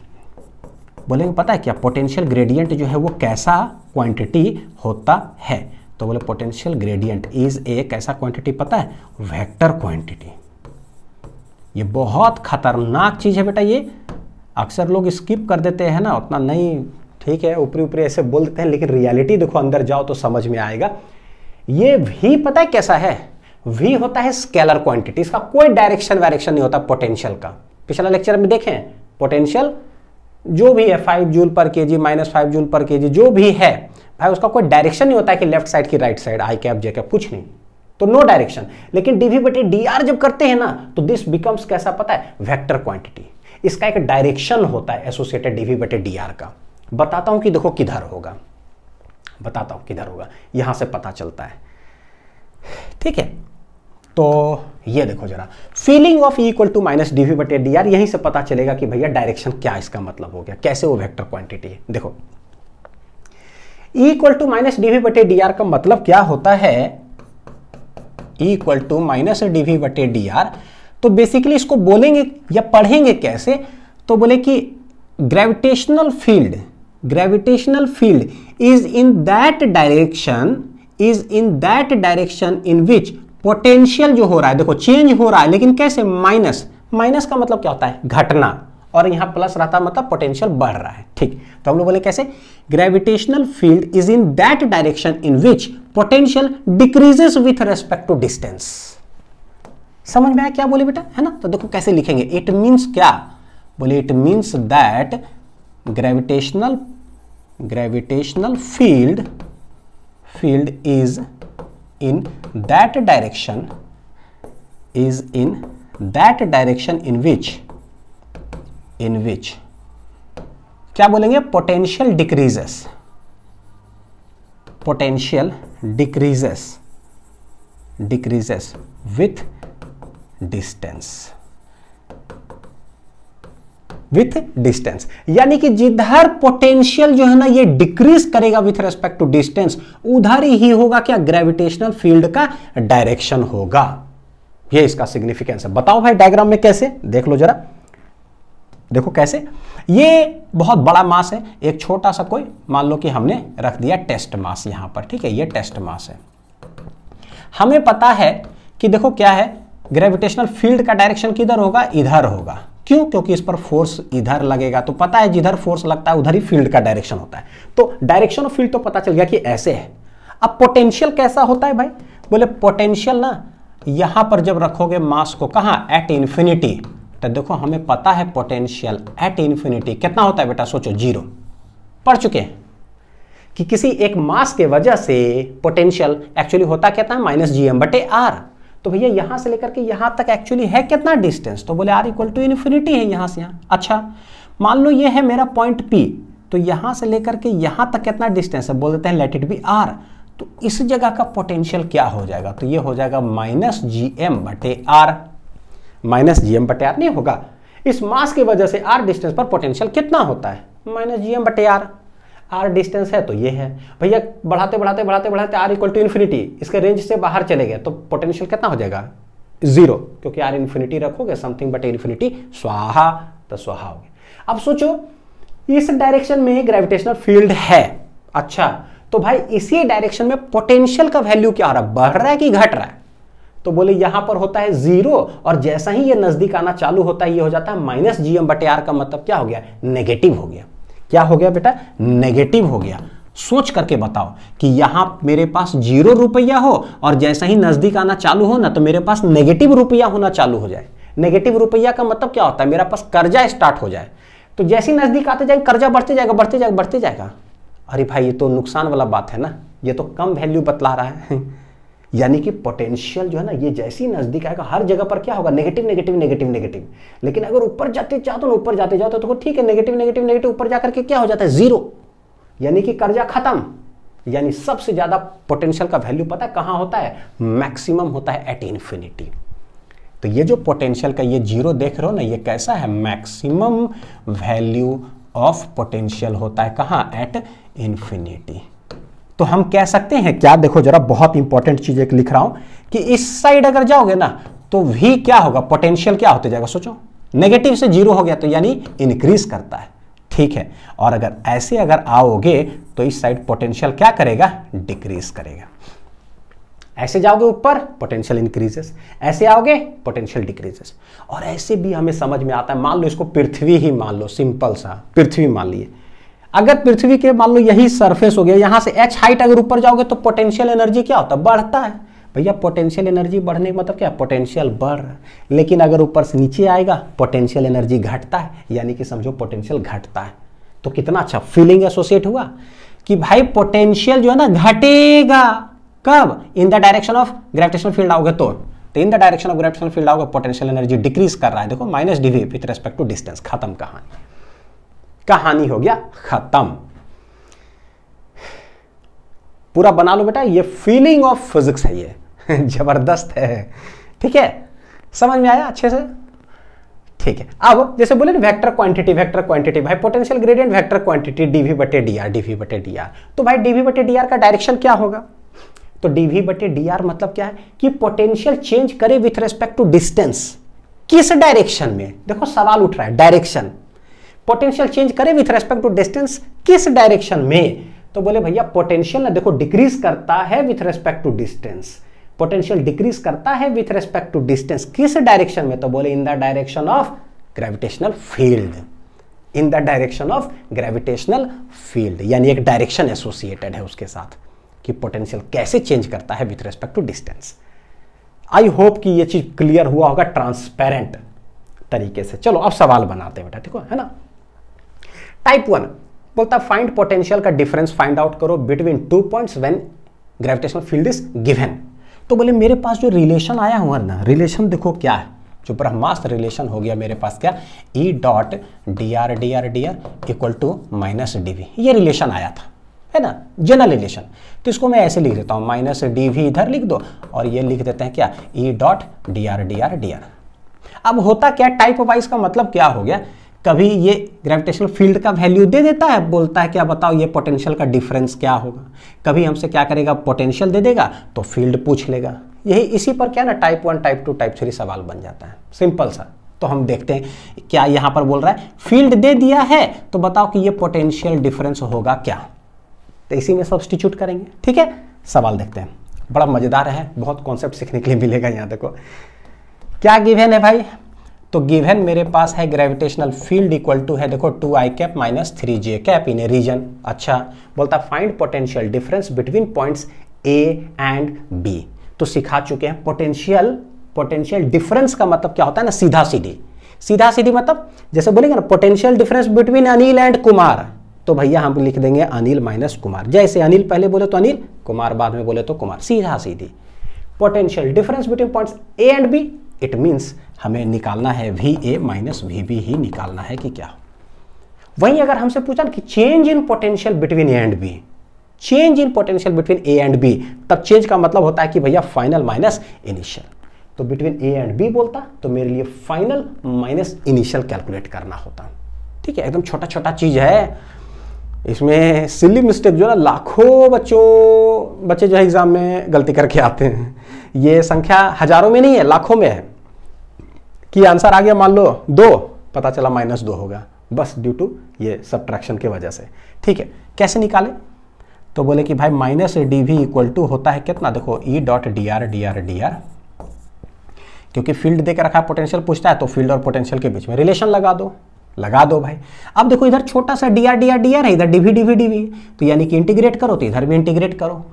बोलेंगे पता है क्या पोटेंशियल ग्रेडियंट जो है वो कैसा क्वांटिटी होता है तो बोले पोटेंशियल ग्रेडियंट इज ए कैसा क्वांटिटी पता है वेक्टर क्वांटिटी ये बहुत खतरनाक चीज़ है बेटा ये अक्सर लोग स्किप कर देते हैं ना उतना नहीं ठीक है ऊपरी ऊपरी ऐसे बोल देते हैं लेकिन रियलिटी देखो अंदर जाओ तो समझ में आएगा ये भी पता है कैसा है वी होता है स्केलर क्वांटिटी इसका कोई डायरेक्शन वायरेक्शन नहीं होता पोटेंशियल का पिछला लेक्चर में देखें पोटेंशियल जो भी है फाइव जूल पर के जी माइनस फाइव जूल पर के जी जो भी है भाई उसका कोई डायरेक्शन नहीं होता कि लेफ्ट साइड की right side I cap J cap कुछ नहीं तो नो डायरेक्शन लेकिन डीवी वी बटे डी आर जब करते हैं ना तो दिस बिकम्स कैसा पता है वेक्टर क्वांटिटी इसका एक डायरेक्शन होता है एसोसिएटेड डी वी बटे डी आर का बताता हूं कि देखो किधर होगा बताता हूं किधर होगा यहां से पता चलता है ठीक है तो ये देखो जरा feeling of equal to minus D V बटे डी आर यहीं से पता चलेगा कि भैया डायरेक्शन क्या इसका मतलब हो गया कैसे वो वेक्टर क्वांटिटी है देखो equal to minus D V बटे डी आर का मतलब क्या होता है equal to minus D V बटे डी आर तो बेसिकली इसको बोलेंगे या पढ़ेंगे कैसे तो बोले कि gravitational field gravitational field is in that direction is in that direction in which potential जो हो रहा है देखो चेंज हो रहा है लेकिन कैसे माइनस माइनस का मतलब क्या होता है घटना और यहां प्लस रहता मतलब पोटेंशियल बढ़ रहा है ठीक तो हम लोग बोले कैसे gravitational field is in that direction in which potential decreases with respect to distance समझ में आया क्या बोले बेटा है ना तो देखो कैसे लिखेंगे इट मीन्स क्या बोले it means that gravitational gravitational field field is in that direction is in that direction in which in which क्या बोलेंगे potential decreases potential decreases decreases with distance with distance यानी कि जिधर पोटेंशियल जो है ना ये डिक्रीज करेगा विथ रेस्पेक्ट टू डिस्टेंस उधर ही होगा क्या ग्रेविटेशनल फील्ड का डायरेक्शन होगा ये इसका सिग्निफिकेंस है बताओ भाई डायग्राम में कैसे देख लो जरा देखो कैसे ये बहुत बड़ा मास है एक छोटा सा कोई मान लो कि हमने रख दिया टेस्ट मास यहां पर ठीक है ये टेस्ट मास है हमें पता है कि देखो क्या है ग्रेविटेशनल फील्ड का डायरेक्शन किधर होगा इधर होगा क्यों क्योंकि इस पर फोर्स इधर लगेगा तो पता है जिधर फोर्स लगता है उधर ही फील्ड का डायरेक्शन होता है तो डायरेक्शन ऑफ फील्ड तो पता चल गया कि ऐसे है अब पोटेंशियल कैसा होता है भाई बोले पोटेंशियल ना यहां पर जब रखोगे मास को कहा एट इंफिनिटी तो देखो हमें पता है पोटेंशियल एट इंफिनिटी कितना होता है बेटा सोचो जीरो पढ़ चुके हैं कि किसी एक मास के वजह से पोटेंशियल एक्चुअली होता कहता है माइनस जी एम बटे आर तो भैया यहाँ से लेकर के यहाँ तक एक्चुअली है कितना डिस्टेंस तो बोले आर इक्वल टू इन्फिनिटी है यहाँ से यहाँ अच्छा मान लो ये है मेरा पॉइंट पी तो यहाँ से लेकर के यहाँ तक कितना डिस्टेंस है बोल देते हैं लेट इट बी आर तो इस जगह का पोटेंशियल क्या हो जाएगा तो ये हो जाएगा माइनस जी एम बटे आर माइनस जी एम बटे आर नहीं होगा इस मास की वजह से आर डिस्टेंस पर पोटेंशियल कितना होता है माइनस जी एम बटे आर आर डिस्टेंस है तो ये है भैया बढ़ाते बढ़ाते बढ़ाते बढ़ाते आर इक्वल टू इन्फिनिटी इसके रेंज से बाहर चले गए तो पोटेंशियल कितना हो जाएगा जीरो क्योंकि आर इन्फिनिटी रखोगे समथिंग बट इन्फिनिटी स्वाहा तो स्वाहा हो अब सोचो इस डायरेक्शन में ग्रेविटेशनल फील्ड है अच्छा तो भाई इसी डायरेक्शन में पोटेंशियल का वैल्यू क्या आ रहा है बढ़ रहा है कि घट रहा है तो बोले यहां पर होता है जीरो और जैसा ही ये नजदीक आना चालू होता है ये हो जाता है माइनस जीएम बटे आर का मतलब क्या हो गया नेगेटिव हो गया क्या हो गया बेटा नेगेटिव हो गया सोच करके बताओ कि यहां मेरे पास जीरो रुपया हो और जैसा ही नज़दीक आना चालू हो ना तो मेरे पास नेगेटिव रुपया होना चालू हो जाए नेगेटिव रुपया का मतलब क्या होता है मेरा पास कर्जा स्टार्ट हो जाए तो जैसे ही नज़दीक आते जाए कर्जा बढ़ते जाएगा बढ़ते जाएगा बढ़ते जाएगा अरे भाई ये तो नुकसान वाला बात है ना ये तो कम वैल्यू बतला रहा है यानी कि पोटेंशियल जो है ना ये जैसे ही नज़दीक आएगा हर जगह पर क्या होगा नेगेटिव नेगेटिव नेगेटिव नेगेटिव लेकिन अगर ऊपर जाते जाओ तो ऊपर जाते जाओ तो ठीक है नेगेटिव नेगेटिव नेगेटिव ऊपर जाकर के क्या हो जाता है जीरो यानी कि कर्जा खत्म यानी सबसे ज़्यादा पोटेंशियल का वैल्यू पता है कहां होता है मैक्सिमम होता है एट इन्फिनिटी तो ये जो पोटेंशियल का ये जीरो देख रहे हो ना ये कैसा है मैक्सिमम वैल्यू ऑफ पोटेंशियल होता है कहां एट इन्फिनिटी तो हम कह सकते हैं क्या देखो जरा बहुत इंपॉर्टेंट चीज एक लिख रहा हूं कि इस साइड अगर जाओगे ना तो वी क्या होगा पोटेंशियल क्या होते जाएगा सोचो नेगेटिव से जीरो हो गया तो यानी इंक्रीज करता है ठीक है और अगर ऐसे अगर आओगे तो इस साइड पोटेंशियल क्या करेगा डिक्रीज करेगा ऐसे जाओगे ऊपर पोटेंशियल इंक्रीजेस ऐसे आओगे पोटेंशियल डिक्रीजेस और ऐसे भी हमें समझ में आता है मान लो इसको पृथ्वी ही मान लो सिंपल सा पृथ्वी मान लिए अगर पृथ्वी के मान लो यही सरफेस हो गया यहां से एच हाइट अगर ऊपर जाओगे तो पोटेंशियल एनर्जी क्या होता है बढ़ता है भैया पोटेंशियल एनर्जी बढ़ने का मतलब क्या पोटेंशियल बढ़ रहा है लेकिन अगर ऊपर से नीचे आएगा पोटेंशियल एनर्जी घटता है यानी कि समझो पोटेंशियल घटता है तो कितना अच्छा फीलिंग एसोसिएट हुआ कि भाई पोटेंशियल जो है ना घटेगा कब in the direction of gravitational field आओगे तो in the direction of gravitational field आओगे पोटेंशियल एनर्जी डिक्रीज कर रहा है देखो minus degree with respect to distance खत्म कहानी कहानी हो गया खत्म पूरा बना लो बेटा ये फीलिंग ऑफ फिजिक्स है ये जबरदस्त है ठीक है समझ में आया अच्छे से ठीक है अब जैसे बोले ना वेक्टर क्वांटिटी वेक्टर क्वांटिटी भाई potential gradient vector quantity D V बटे डीआर डीवी बटे डीआर तो भाई डीवी बटे डीआर का डायरेक्शन क्या होगा तो डीवी बटे डीआर मतलब क्या है कि पोटेंशियल चेंज करे विथ रेस्पेक्ट टू डिस्टेंस किस डायरेक्शन में देखो सवाल उठ रहा है डायरेक्शन पोटेंशियल चेंज करें विथ रेस्पेक्ट टू डिस्टेंस किस डायरेक्शन में तो बोले भैया पोटेंशियल ना देखो डिक्रीज करता है with respect to distance potential decrease करता है विथ रेस्पेक्ट टू डिस्टेंस किस डायरेक्शन में तो बोले in the direction of gravitational field in the direction of gravitational field यानी एक डायरेक्शन एसोसिएटेड है उसके साथ कि पोटेंशियल कैसे चेंज करता है with respect to distance I hope कि ये चीज क्लियर हुआ होगा ट्रांसपेरेंट तरीके से चलो अब सवाल बनाते हैं बेटा ठीक है ना टाइप वन बोलता फाइंड पोटेंशियल का डिफरेंस फाइंड आउट करो between two point when gravitational field is given तो बोले मेरे पास जो रिलेशन आया हुआ ना रिलेशन देखो क्या है जो ब्रह्मास्त्र रिलेशन हो गया मेरे पास क्या E dot D R D R D R equal to minus D V ये रिलेशन आया था है ना जनरल रिलेशन तो इसको मैं ऐसे लिख देता हूँ माइनस डी वी इधर लिख दो और ये लिख देते हैं क्या E dot D R D R D R अब होता क्या टाइप वाइज का मतलब क्या हो गया कभी ये ग्रेविटेशनल फील्ड का वैल्यू दे देता है बोलता है क्या बताओ ये पोटेंशियल का डिफरेंस क्या होगा कभी हमसे क्या करेगा पोटेंशियल दे देगा तो फील्ड पूछ लेगा यही इसी पर क्या ना type one type two type three सवाल बन जाता है सिंपल सा तो हम देखते हैं क्या यहाँ पर बोल रहा है फील्ड दे दिया है तो बताओ कि ये पोटेंशियल डिफरेंस होगा क्या तो इसी में सब्सटीट्यूट करेंगे ठीक है सवाल देखते हैं बड़ा मज़ेदार है बहुत कॉन्सेप्ट सीखने के लिए मिलेगा यहाँ देखो क्या गिवेन है भाई तो गिवन मेरे पास है ग्रेविटेशनल फील्ड इक्वल टू है देखो two I cap minus three j cap in a region अच्छा बोलता find potential difference between points A and B तो सिखा चुके हैं पोटेंशियल पोटेंशियल डिफरेंस का मतलब क्या होता है ना सीधा सीधी सीधा सीधी मतलब जैसे बोलेंगे ना potential difference between Anil and Kumar तो भैया हम लिख देंगे अनिल माइनस कुमार जैसे अनिल पहले बोले तो अनिल कुमार बाद में बोले तो कुमार सीधा सीधी potential difference between points A and B it means हमें निकालना है V A minus V B ही निकालना है कि क्या वहीं अगर हमसे पूछा कि change in potential between A and B change in potential between A and B तब चेंज का मतलब होता है कि भैया फाइनल माइनस इनिशियल तो बिटवीन ए एंड बी बोलता तो मेरे लिए फाइनल माइनस इनिशियल कैलकुलेट करना होता ठीक है एकदम छोटा छोटा चीज़ है इसमें सिली मिस्टेक जो है ना लाखों बच्चों बच्चे जो है एग्ज़ाम में गलती करके आते हैं ये संख्या हज़ारों में नहीं है लाखों में है कि आंसर आ गया मान लो दो पता चला माइनस दो होगा बस ड्यू टू ये सब्ट्रैक्शन की वजह से ठीक है कैसे निकाले तो बोले कि भाई minus D V equal to होता है कितना देखो E dot D R D R D r क्योंकि फील्ड देकर रखा है पोटेंशियल पूछता है तो फील्ड और पोटेंशियल के बीच में रिलेशन लगा दो लगा दो भाई अब देखो इधर छोटा सा d R D R D R है इधर डीवी डीवी डीवी तो यानी कि इंटीग्रेट करो तो इधर भी इंटीग्रेट करो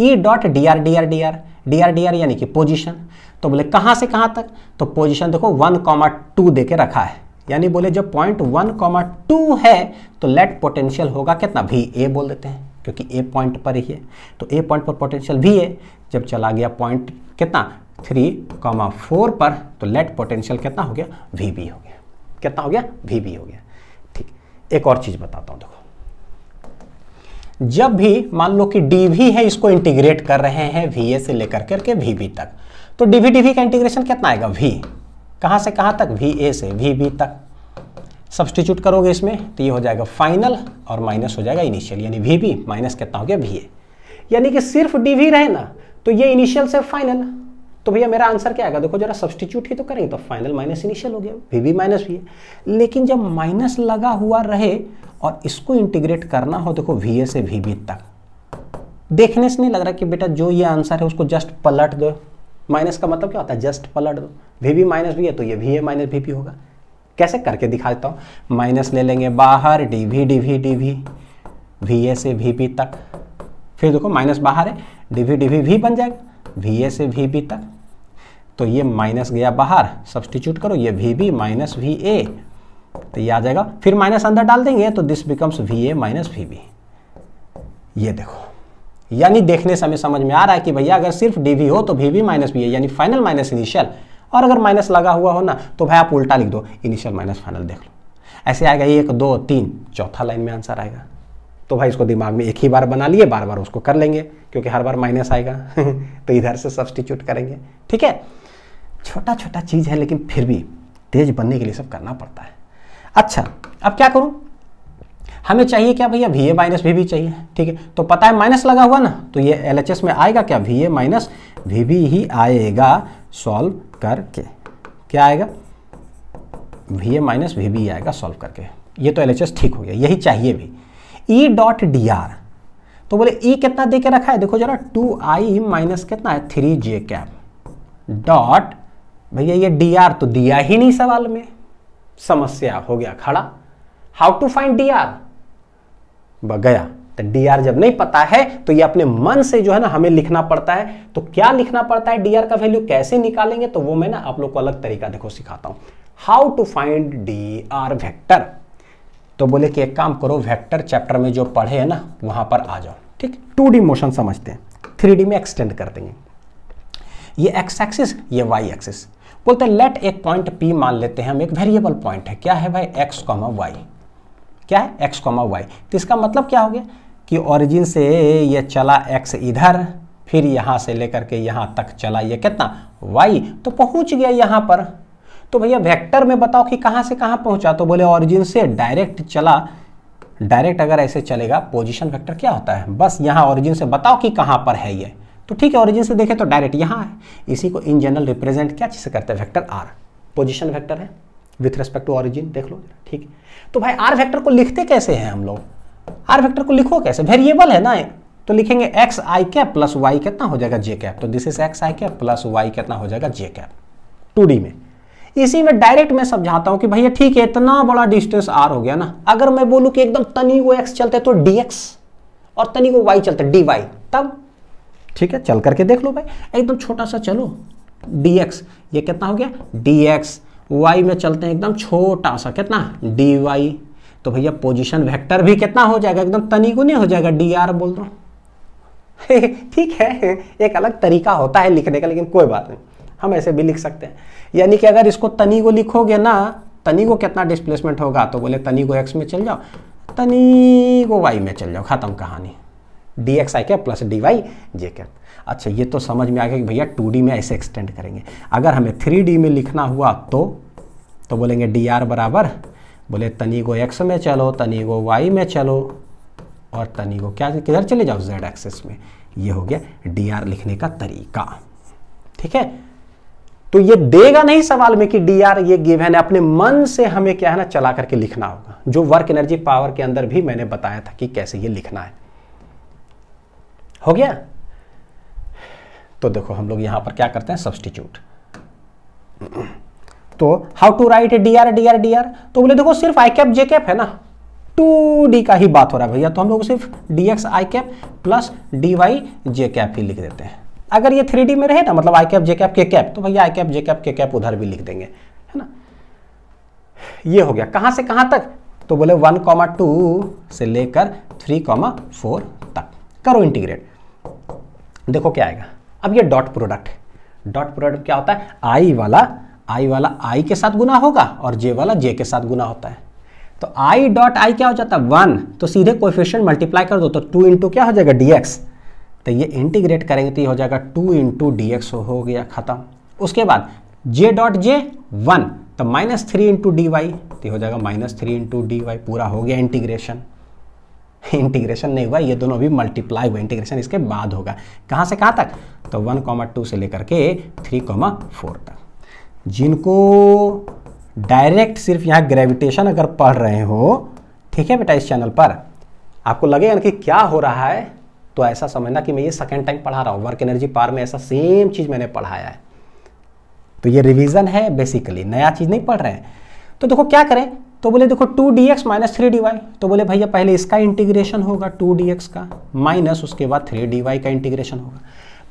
E dot D R D R D R D R D r यानी कि पोजिशन तो बोले कहाँ से कहाँ तक तो पोजीशन देखो वन कॉमा टू दे के रखा है यानी बोले जब पॉइंट वन कॉमा टू है तो लेट पोटेंशियल होगा कितना भी ए बोल देते हैं क्योंकि ए पॉइंट पर ही है तो ए पॉइंट पर पोटेंशियल भी है जब चला गया पॉइंट कितना थ्री कॉमा फोर पर तो लेट पोटेंशियल कितना हो गया वी बी हो गया कितना हो गया वी बी हो गया ठीक एक और चीज़ बताता हूँ देखो जब भी मान लो कि डी भी है इसको इंटीग्रेट कर रहे हैं वी ए से लेकर करके वी बी तक तो डी वी डी का इंटीग्रेशन कितना आएगा वी कहाँ से कहाँ तक वी ए से वी बी तक सब्सटीट्यूट करोगे इसमें तो ये हो जाएगा फाइनल और माइनस हो जाएगा इनिशियल यानी वी बी माइनस कितना हो गया वी ए यानी कि सिर्फ डी वी रहे ना तो ये इनिशियल से फाइनल तो भैया मेरा आंसर क्या आएगा देखो जरा सब्सटीट्यूट ही तो करेंगे तो फाइनल माइनस इनिशियल हो गया V B minus V A लेकिन जब माइनस लगा हुआ रहे और इसको इंटीग्रेट करना हो देखो वी ए से वी बी तक देखने से नहीं लग रहा कि बेटा जो ये आंसर है उसको जस्ट पलट दो माइनस का मतलब क्या होता है जस्ट पलट दो वी भी माइनस भी है तो ये भी है माइनस वी भी होगा कैसे करके दिखा देता हूँ माइनस ले लेंगे बाहर डी भी डी भी डी भी वी ए से वी पी तक फिर देखो माइनस बाहर है डी भी डी भी भी बन जाएगा वी ए से वी पी तक तो ये माइनस गया बाहर सब्सटीट्यूट करो ये V B minus V A तो ये आ जाएगा फिर माइनस अंदर डाल देंगे तो this becomes V A minus V B ये देखो यानी देखने से हमें समझ में आ रहा है कि भैया अगर सिर्फ डी हो तो वी वी माइनस बी है यानी फाइनल माइनस इनिशियल और अगर माइनस लगा हुआ हो ना तो भाई आप उल्टा लिख दो इनिशियल माइनस फाइनल देख लो ऐसे आएगा एक दो तीन चौथा लाइन में आंसर आएगा तो भाई इसको दिमाग में एक ही बार बना लिए बार बार उसको कर लेंगे क्योंकि हर बार माइनस आएगा तो इधर से सब्सटीट्यूट करेंगे ठीक है छोटा छोटा चीज़ है लेकिन फिर भी तेज बनने के लिए सब करना पड़ता है अच्छा अब क्या करूँ हमें चाहिए क्या भैया V A minus V B चाहिए ठीक है तो पता है माइनस लगा हुआ ना तो ये एल एच एस में आएगा क्या V A minus V B ही आएगा सॉल्व करके क्या आएगा V A minus V B आएगा सॉल्व करके ये तो एल एच एस ठीक हो गया यही चाहिए भी ई डॉट डी आर तो बोले ई e कितना दे के रखा है देखो जरा टू आई माइनस कितना है थ्री जे कैप डॉट भैया ये डी आर तो दिया ही नहीं सवाल में समस्या हो गया खड़ा how to find d r गया तो डीआर जब नहीं पता है तो ये अपने मन से जो है ना हमें लिखना पड़ता है तो क्या लिखना पड़ता है डीआर का वैल्यू कैसे निकालेंगे तो वो मैं ना आप लोग को अलग तरीका देखो सिखाता हूं how to find d r vector तो बोले कि एक काम करो वेक्टर चैप्टर में जो पढ़े हैं ना वहां पर आ जाओ ठीक टू डी मोशन समझते हैं थ्री में एक्सटेंड कर देंगे ये एक्स एक्सिस ये वाई एक्सिस बोलते हैं लेट एक पॉइंट पी मान लेते हैं हम एक वेरिएबल पॉइंट है क्या है भाई एक्स कॉमा वाई क्या है एक्स कॉमा वाई तो इसका मतलब क्या हो गया कि ओरिजिन से ये चला एक्स इधर फिर यहाँ से लेकर के यहाँ तक चला ये कितना वाई तो पहुँच गया यहाँ पर तो भैया वेक्टर में बताओ कि कहाँ से कहाँ पहुँचा तो बोले ओरिजिन से डायरेक्ट चला डायरेक्ट अगर ऐसे चलेगा पोजिशन वैक्टर क्या होता है बस यहाँ ओरिजिन से बताओ कि कहाँ पर है ये तो ठीक है ओरिजिन से देखें तो डायरेक्ट यहाँ है इसी को इन जनरल रिप्रेजेंट क्या चीज़ करते हैं वैक्टर आर पोजिशन वैक्टर है विथ रेस्पेक्ट टू ऑरिजिन देख लो ठीक तो भाई आर वेक्टर को लिखते कैसे हैं हम लोग आर वेक्टर को लिखो कैसे वेरिएबल है ना तो लिखेंगे एक्स आई कैप प्लस वाई कितना हो जाएगा जे कैप तो this is x I cap plus y कितना हो जाएगा जे कैप टू में इसी में डायरेक्ट मैं समझाता हूँ कि भैया ठीक है इतना बड़ा डिस्टेंस आर हो गया ना अगर मैं बोलूँ कि एकदम तनी को एक्स चलते तो डी और तनी को वाई चलते डी वाई तब ठीक है चल करके देख लो भाई एकदम छोटा सा चलो डी एक्स ये कितना हो गया डी एक्स वाई में चलते हैं एकदम छोटा सा कितना डी वाई तो भैया पोजीशन वेक्टर भी कितना हो जाएगा एकदम तनिगुने हो जाएगा डी आर बोल दो ठीक है एक अलग तरीका होता है लिखने का लेकिन कोई बात नहीं हम ऐसे भी लिख सकते हैं यानी कि अगर इसको तनिगो लिखोगे ना तनिगो कितना डिस्प्लेसमेंट होगा तो बोले तनिगो एक्स में चल जाओ तनिगो वाई में चल जाओ खत्म कहानी डी एक्स आई क्या प्लस डी वाई जे क्या अच्छा ये तो समझ में आ गया कि भैया टू में ऐसे एक्सटेंड करेंगे अगर हमें थ्री में लिखना हुआ तो तो बोलेंगे डी आर बराबर बोले तनी गो एक्स में चलो तनी गो वाई में चलो और तनी गो क्या किधर चले जाओ जेड एक्सेस में ये हो गया डी आर लिखने का तरीका ठीक है तो ये देगा नहीं सवाल में कि डी आर ये गिवन है अपने मन से हमें क्या है ना चला करके लिखना होगा जो वर्क एनर्जी पावर के अंदर भी मैंने बताया था कि कैसे ये लिखना है हो गया तो देखो हम लोग यहां पर क्या करते हैं सब्सटीट्यूट तो how to write d R D R D R तो बोले देखो सिर्फ आई कैप जे कैप है ना टू डी का ही बात हो रहा है भैया तो हम लोग सिर्फ डी एक्स आई कैप प्लस डी वाई जे कैप ही लिख देते हैं अगर ये थ्री में रहे ना मतलब आई कैप जे कैप के कैप तो भैया आई कैप जे कैप के कैप उधर भी लिख देंगे है ना ये हो गया कहां से कहां तक तो बोले वन कॉमा टू से लेकर थ्री कॉमा फोर तक करो इंटीग्रेट देखो क्या आएगा अब ये डॉट प्रोडक्ट है डॉट प्रोडक्ट क्या होता है आई वाला आई वाला आई के साथ गुना होगा और जे वाला जे के साथ गुना होता है तो आई डॉट आई क्या हो जाता है वन तो सीधे कोफिशियन मल्टीप्लाई कर दो तो टू इंटू क्या हो जाएगा डी एक्स तो ये इंटीग्रेट करेंगे तो ये हो जाएगा टू इंटू डी एक्स हो गया खत्म उसके बाद जे डॉट जे वन तो minus three into d y तो हो जाएगा minus three into d y पूरा हो गया इंटीग्रेशन इंटीग्रेशन नहीं हुआ ये दोनों भी मल्टीप्लाई हुआ इंटीग्रेशन इसके बाद होगा कहाँ से कहाँ तक तो वन कॉमा टू से लेकर के थ्री कॉमा फोर तक जिनको डायरेक्ट सिर्फ यहाँ ग्रेविटेशन अगर पढ़ रहे हो ठीक है बेटा इस चैनल पर आपको लगेगा कि क्या हो रहा है तो ऐसा समझना कि मैं ये सेकेंड टाइम पढ़ा रहा हूँ वर्क एनर्जी पार में ऐसा सेम चीज़ मैंने पढ़ाया है तो ये रिवीजन है बेसिकली नया चीज़ नहीं पढ़ रहे हैं तो देखो क्या करें तो बोले देखो two d x minus three d y तो बोले भैया पहले इसका इंटीग्रेशन होगा टू डी एक्स का माइनस उसके बाद थ्री डी वाई का इंटीग्रेशन होगा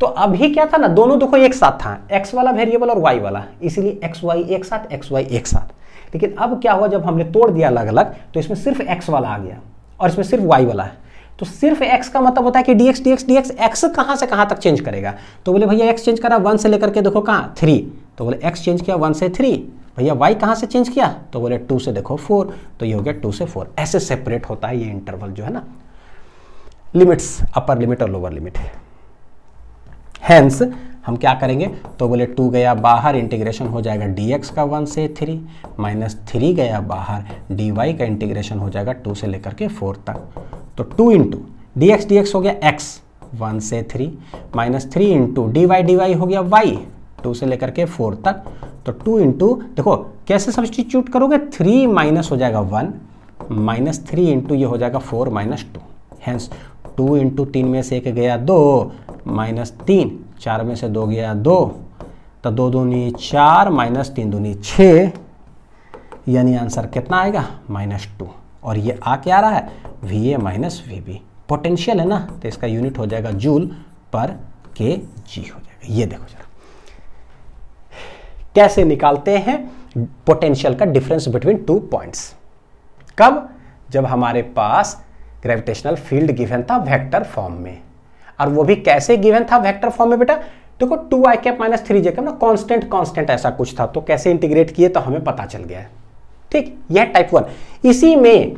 तो अभी क्या था ना दोनों देखो एक साथ था एक्स वाला वेरिएबल और वाई वाला इसीलिए एक्स वाई एक साथ एक्स वाई एक साथ लेकिन अब क्या हुआ जब हमने तोड़ दिया अलग अलग तो इसमें सिर्फ एक्स वाला आ गया और इसमें सिर्फ वाई वाला है तो सिर्फ x का मतलब होता है कि dx dx dx x कहाँ से कहाँ तक चेंज करेगा तो बोले भैया x चेंज करा वन से लेकर के देखो कहाँ थ्री तो बोले x चेंज किया वन से थ्री भैया वाई कहाँ से चेंज किया तो बोले टू से देखो फोर तो ये हो गया टू से फोर ऐसे सेपरेट होता है ये इंटरवल जो है ना लिमिट्स अपर लिमिट और लोअर लिमिट है हैंस हम क्या करेंगे तो बोले टू गया बाहर इंटीग्रेशन हो जाएगा डी एक्स का वन से थ्री माइनस थ्री गया बाहर डी वाई का इंटीग्रेशन हो जाएगा टू से लेकर के फोर तक तो two into d x d x हो गया एक्स वन से three minus three into d Y D y हो गया वाई टू से लेकर के फोर तक तो टू इंटू देखो कैसे सब्सटीट्यूट करोगे थ्री माइनस हो जाएगा वन माइनस थ्री इंटू ये हो जाएगा four minus two hence two into तीन में से एक गया दो माइनस तीन चार में से दो गया दो तो दो दूनी चार माइनस तीन दूनी छः यानी आंसर कितना आएगा माइनस टू और ये आ क्या रहा है V A minus V B potential है ना तो इसका यूनिट हो जाएगा जूल पर के जी हो जाएगा ये देखो कैसे निकालते हैं पोटेंशियल का डिफरेंस बिटवीन टू पॉइंट्स कब जब हमारे पास ग्रेविटेशनल फील्ड गिवन था वेक्टर फॉर्म में और वो भी कैसे गिवन था वेक्टर फॉर्म में बेटा देखो टू आई cap minus three j cap ना कॉन्स्टेंट कॉन्स्टेंट ऐसा कुछ था तो कैसे इंटीग्रेट किए तो हमें पता चल गया है ठीक यह टाइप वन इसी में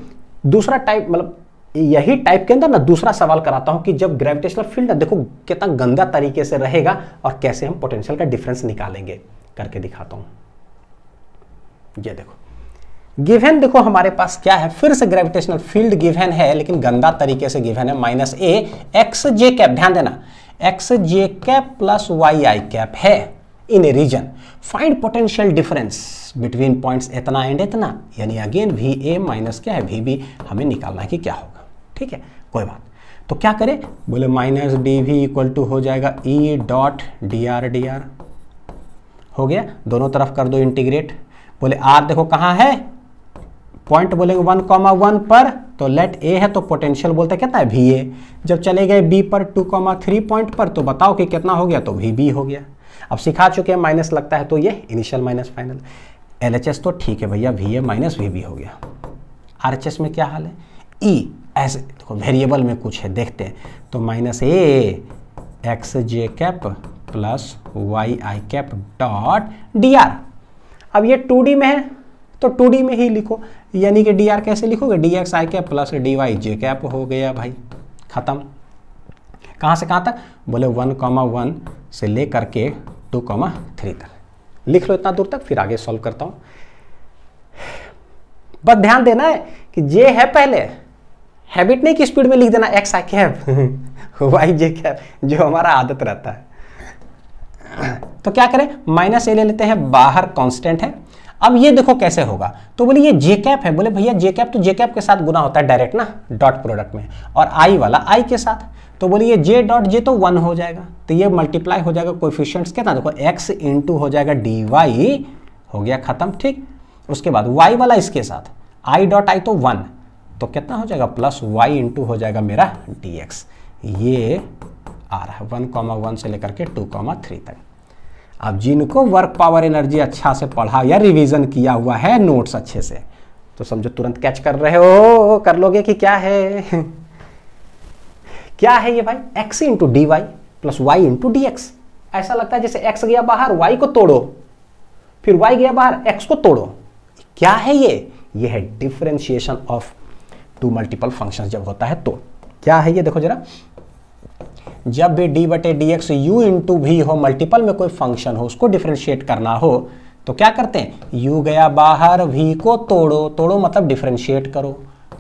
दूसरा टाइप मतलब यही टाइप के अंदर ना दूसरा सवाल कराता हूं कि जब ग्रेविटेशनल फील्ड ना देखो कितना गंदा तरीके से रहेगा और कैसे हम पोटेंशियल का डिफरेंस निकालेंगे करके दिखाता हूं ये देखो गिवन देखो हमारे पास क्या है फिर से ग्रेविटेशनल फील्ड गिवन है लेकिन गंदा तरीके से गिवन है minus a x j cap ध्यान देना x j cap plus y i cap है in a region find potential difference between points इतना एंड इतना यानी अगेन वी ए माइनस क्या है वी बी हमें निकालना है कि क्या होगा ठीक है कोई बात तो क्या करें बोले minus D V equal to हो जाएगा E dot D R D r हो गया दोनों तरफ कर दो इंटीग्रेट बोले आर देखो कहाँ है पॉइंट बोलेंगे वन कॉमा वन पर तो लेट ए है तो पोटेंशियल बोलते कहता है वी ए जब चले गए बी पर टू कॉमा थ्री पॉइंट पर तो बताओ कि कितना हो गया तो वी बी हो गया अब सिखा चुके हैं माइनस लगता है तो ये इनिशियल माइनस फाइनल एल तो ठीक है भैया V A minus V B हो गया आर में क्या हाल है ई e, ऐसे देखो वेरिएबल में कुछ है देखते हैं तो minus a x j cap plus y i cap dot D R अब ये टू डी में है तो टू डी में ही लिखो यानी कि डी आर कैसे लिखोगे डी एक्स आई कैप प्लस डी वाई जे कैप हो गया भाई ख़त्म कहाँ से कहाँ तक बोले वन कॉमा वन से ले करके टू कॉमा थ्री तक लिख लो इतना दूर तक फिर आगे सॉल्व करता हूँ बस ध्यान देना है कि जे है पहले हैबिट नहीं कि स्पीड में लिख देना एक्स आई कैप वाई जे कैप जो हमारा आदत रहता है तो क्या करें माइनस ए ले लेते हैं बाहर कांस्टेंट है अब ये देखो कैसे होगा तो बोले ये जे कैप है बोले भैया जे कैप तो जे कैप के साथ गुना होता है डायरेक्ट ना डॉट प्रोडक्ट में और आई वाला आई के साथ तो बोले ये जे डॉट जे तो वन हो जाएगा तो ये मल्टीप्लाई हो जाएगा कोफिशियंट्स कितना देखो एक्स इंटू हो जाएगा डी वाई हो गया ख़त्म ठीक उसके बाद वाई वाला इसके साथ आई डॉट आई तो वन तो कितना हो जाएगा प्लस वाई इंटू हो जाएगा मेरा डी एक्स ये आ रहा है वन कॉमा वन से लेकर के टू कॉमा थ्री तक अब जिनको वर्क पावर एनर्जी अच्छा से पढ़ा या रिवीजन किया हुआ है नोट्स अच्छे से तो समझो तुरंत कैच कर रहे हो कर लोगे कि क्या है क्या है ये भाई x into d y plus y into d x ऐसा लगता है जैसे एक्स गया बाहर वाई को तोड़ो फिर वाई गया बाहर एक्स को तोड़ो क्या है ये ये है differentiation of two multiple function जब होता है तो क्या है ये देखो जरा जब भी डी बटे डी एक्स यू इंटू भी हो मल्टीपल में कोई फंक्शन हो उसको डिफ्रेंशिएट करना हो तो क्या करते हैं u गया बाहर v को तोड़ो तोड़ो मतलब डिफ्रेंशिएट करो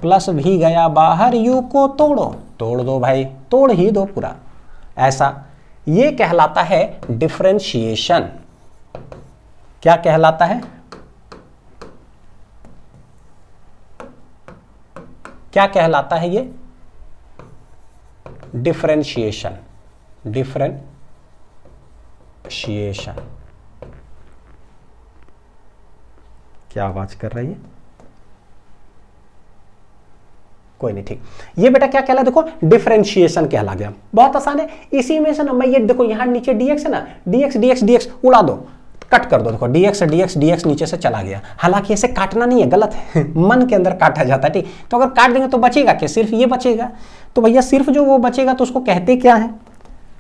प्लस v गया बाहर u को तोड़ो तोड़ दो भाई तोड़ ही दो पूरा ऐसा ये कहलाता है डिफ्रेंशिएशन क्या कहलाता है क्या कहलाता है ये डिफ्रेंशिएशन डिफ्रेंशिएशन क्या आवाज कर रही है कोई नहीं ठीक ये बेटा क्या कहला देखो डिफरेंशिएशन कहला गया बहुत आसान है इसी में से ना मैं ये देखो यहां नीचे डीएक्स है ना डीएक्स डीएक्स डीएक्स उड़ा दो कट कर दो देखो डीएक्स डीएक्स डीएक्स नीचे से चला गया हालांकि इसे काटना नहीं है गलत है मन के अंदर काटा जाता है ठीक तो अगर काट देंगे तो बचेगा क्या सिर्फ ये बचेगा तो भैया सिर्फ जो वो बचेगा तो उसको कहते क्या है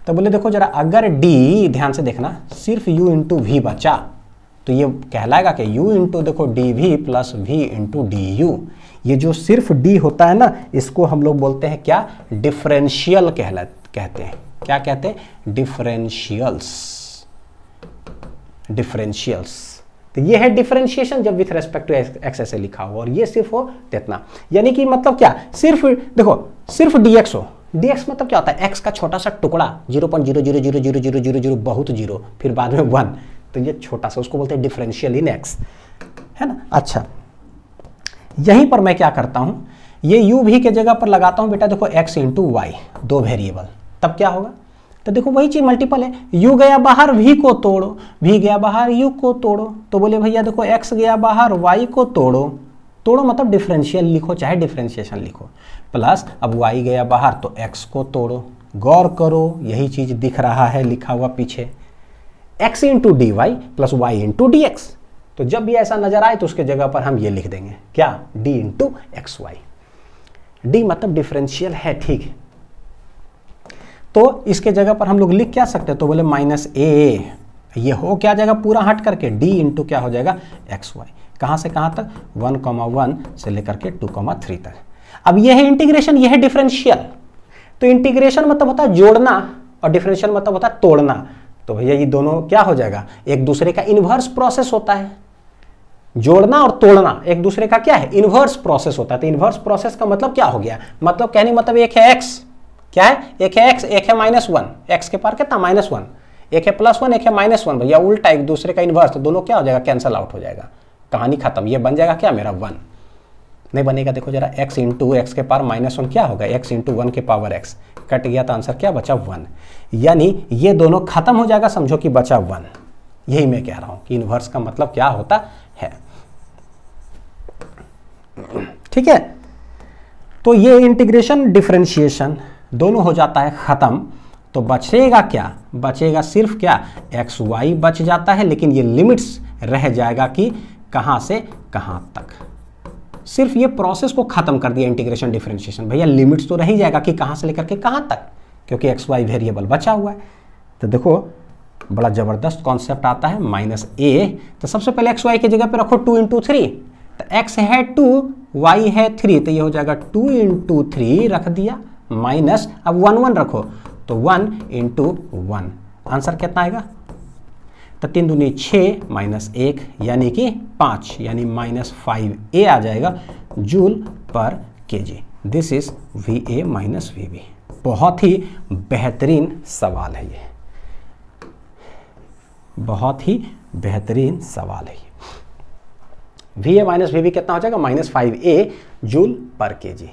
तो बोले देखो जरा अगर डी ध्यान से देखना सिर्फ यू इंटू वी बचा तो ये कहलाएगा कि u इंटू देखो d v plus v into d u ये जो सिर्फ d होता है ना इसको हम लोग बोलते हैं क्या डिफरेंशियल कहला कहते हैं क्या कहते हैं डिफरेंशियल्स डिफरेंशियल्स तो ये है डिफरेंशिएशन जब विथ रेस्पेक्ट टू एक्स ऐसे लिखा हो और ये सिर्फ हो जितना यानी कि मतलब क्या सिर्फ देखो सिर्फ डीएक्स हो डीएक्स मतलब क्या होता है एक्स का छोटा सा टुकड़ा zero point zero zero zero zero zero zero zero बहुत जीरो फिर बाद में वन तो ये छोटा सा उसको बोलते हैं डिफरेंशियल इन एक्स है ना अच्छा यहीं पर मैं क्या करता हूँ ये यू भी के जगह पर लगाता हूँ बेटा देखो एक्स इंटू वाई दो वेरिएबल तब क्या होगा तो देखो वही चीज़ मल्टीपल है यू गया बाहर वी को तोड़ो वी गया बाहर यू को तोड़ो तो बोले भैया देखो एक्स गया बाहर वाई को तोड़ो तोड़ो मतलब डिफरेंशियल लिखो चाहे डिफरेंशिएशन लिखो प्लस अब वाई गया बाहर तो एक्स को तोड़ो गौर करो यही चीज़ दिख रहा है लिखा हुआ पीछे x into d y plus y into d x तो जब भी ऐसा नजर आए तो उसके जगह पर हम ये लिख देंगे क्या d into x y d मतलब डिफरेंशियल है ठीक है तो इसके जगह पर हम लोग लिख क्या सकते हैं तो बोले माइनस ए ये हो क्या जाएगा पूरा हट करके डी इंटू क्या हो जाएगा एक्स वाई कहाँ से कहाँ तक वन कॉमा वन से लेकर के टू कॉमा थ्री तक अब यह है इंटीग्रेशन यह है डिफरेंशियल तो इंटीग्रेशन मतलब होता है जोड़ना और डिफरेंशियल मतलब होता है तोड़ना तो भैया ये दोनों क्या हो जाएगा एक दूसरे का इन्वर्स प्रोसेस होता है जोड़ना और तोड़ना एक दूसरे का क्या है इन्वर्स प्रोसेस होता है तो इन्वर्स प्रोसेस का मतलब क्या हो गया मतलब कहने मतलब एक है एक्स क्या है एक है एक्स एक है माइनस वन एक्स के पार कितना माइनस वन एक है प्लस वन एक है माइनस वन भैया उल्टा एक दूसरे का इन्वर्स तो दोनों क्या हो जाएगा कैंसिल आउट हो जाएगा कहानी खत्म ये बन जाएगा क्या मेरा वन नहीं बनेगा देखो जरा x इंटू एक्स के पार माइनस वन क्या होगा x इंटू वन के पावर x कट गया तो आंसर क्या बचा वन यानी ये दोनों खत्म हो जाएगा समझो कि बचा वन यही मैं कह रहा हूँ कि इन्वर्स का मतलब क्या होता है ठीक है तो ये इंटीग्रेशन डिफ्रेंशिएशन दोनों हो जाता है ख़त्म तो बचेगा क्या बचेगा सिर्फ क्या एक्स वाई बच जाता है लेकिन ये लिमिट्स रह जाएगा कि कहाँ से कहाँ तक सिर्फ ये प्रोसेस को ख़त्म कर दिया इंटीग्रेशन डिफ्रेंशिएशन भैया लिमिट्स तो रह ही जाएगा कि कहाँ से लेकर के कहाँ तक क्योंकि एक्स वाई वेरिएबल बचा हुआ है तो देखो बड़ा ज़बरदस्त कॉन्सेप्ट आता है माइनस ए तो सबसे पहले एक्स वाई की जगह पे रखो टू इंटू थ्री तो एक्स है टू वाई है थ्री तो ये हो जाएगा टू इंटू थ्री रख दिया माइनस अब वन वन रखो तो वन इंटू वन आंसर कितना आएगा तो तीन दूनी छः माइनस एक यानी कि पाँच यानी माइनस फाइव ए आ जाएगा जूल पर k g this is V A minus V B बहुत ही बेहतरीन सवाल है ये बहुत ही बेहतरीन सवाल है ये V A minus V B कितना हो जाएगा माइनस फाइव ए जूल पर के जी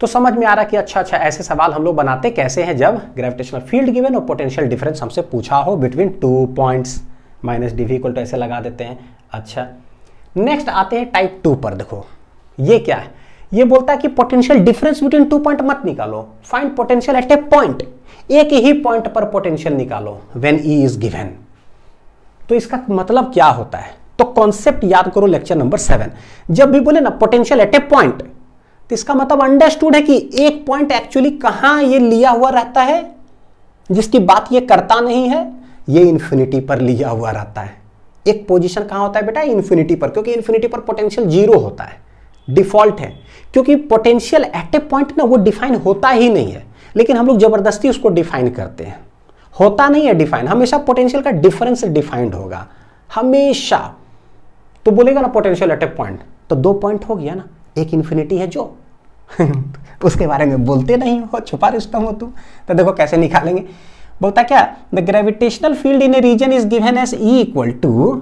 तो समझ में आ रहा कि अच्छा अच्छा ऐसे सवाल हम लोग बनाते कैसे हैं जब ग्रेविटेशनल फील्ड गिवन और पोटेंशियल डिफरेंस हमसे पूछा हो between two points minus d equal to ऐसे लगा देते हैं अच्छा नेक्स्ट आते हैं टाइप टू पर देखो ये क्या है ये बोलता है कि potential difference between two point मत निकालो find potential at a point एक ही पॉइंट पर पोटेंशियल निकालो वेन ई इज गिवेन तो इसका मतलब क्या होता है तो कॉन्सेप्ट याद करो लेक्चर नंबर सेवन जब भी बोले ना पोटेंशियल एट ए पॉइंट तो इसका मतलब अंडरस्टूड है कि एक पॉइंट एक्चुअली कहां ये लिया हुआ रहता है जिसकी बात ये करता नहीं है ये इन्फिनिटी पर लिया हुआ रहता है एक पोजीशन कहां होता है बेटा इन्फिनिटी पर क्योंकि इन्फिनिटी पर पोटेंशियल जीरो होता है डिफॉल्ट है क्योंकि पोटेंशियल एट ए पॉइंट ना वो डिफाइन होता ही नहीं है लेकिन हम लोग जबरदस्ती उसको डिफाइन करते हैं होता नहीं है डिफाइन हमेशा पोटेंशियल का डिफरेंस डिफाइंड होगा हमेशा तो बोलेगा ना पोटेंशियल एट ए पॉइंट तो दो पॉइंट हो गया ना एक इन्फिनिटी है जो उसके बारे में बोलते नहीं हो छुपा रिश्ता हो तुम तो देखो कैसे निकालेंगे बोलता क्या the gravitational field in a region is given as E equal to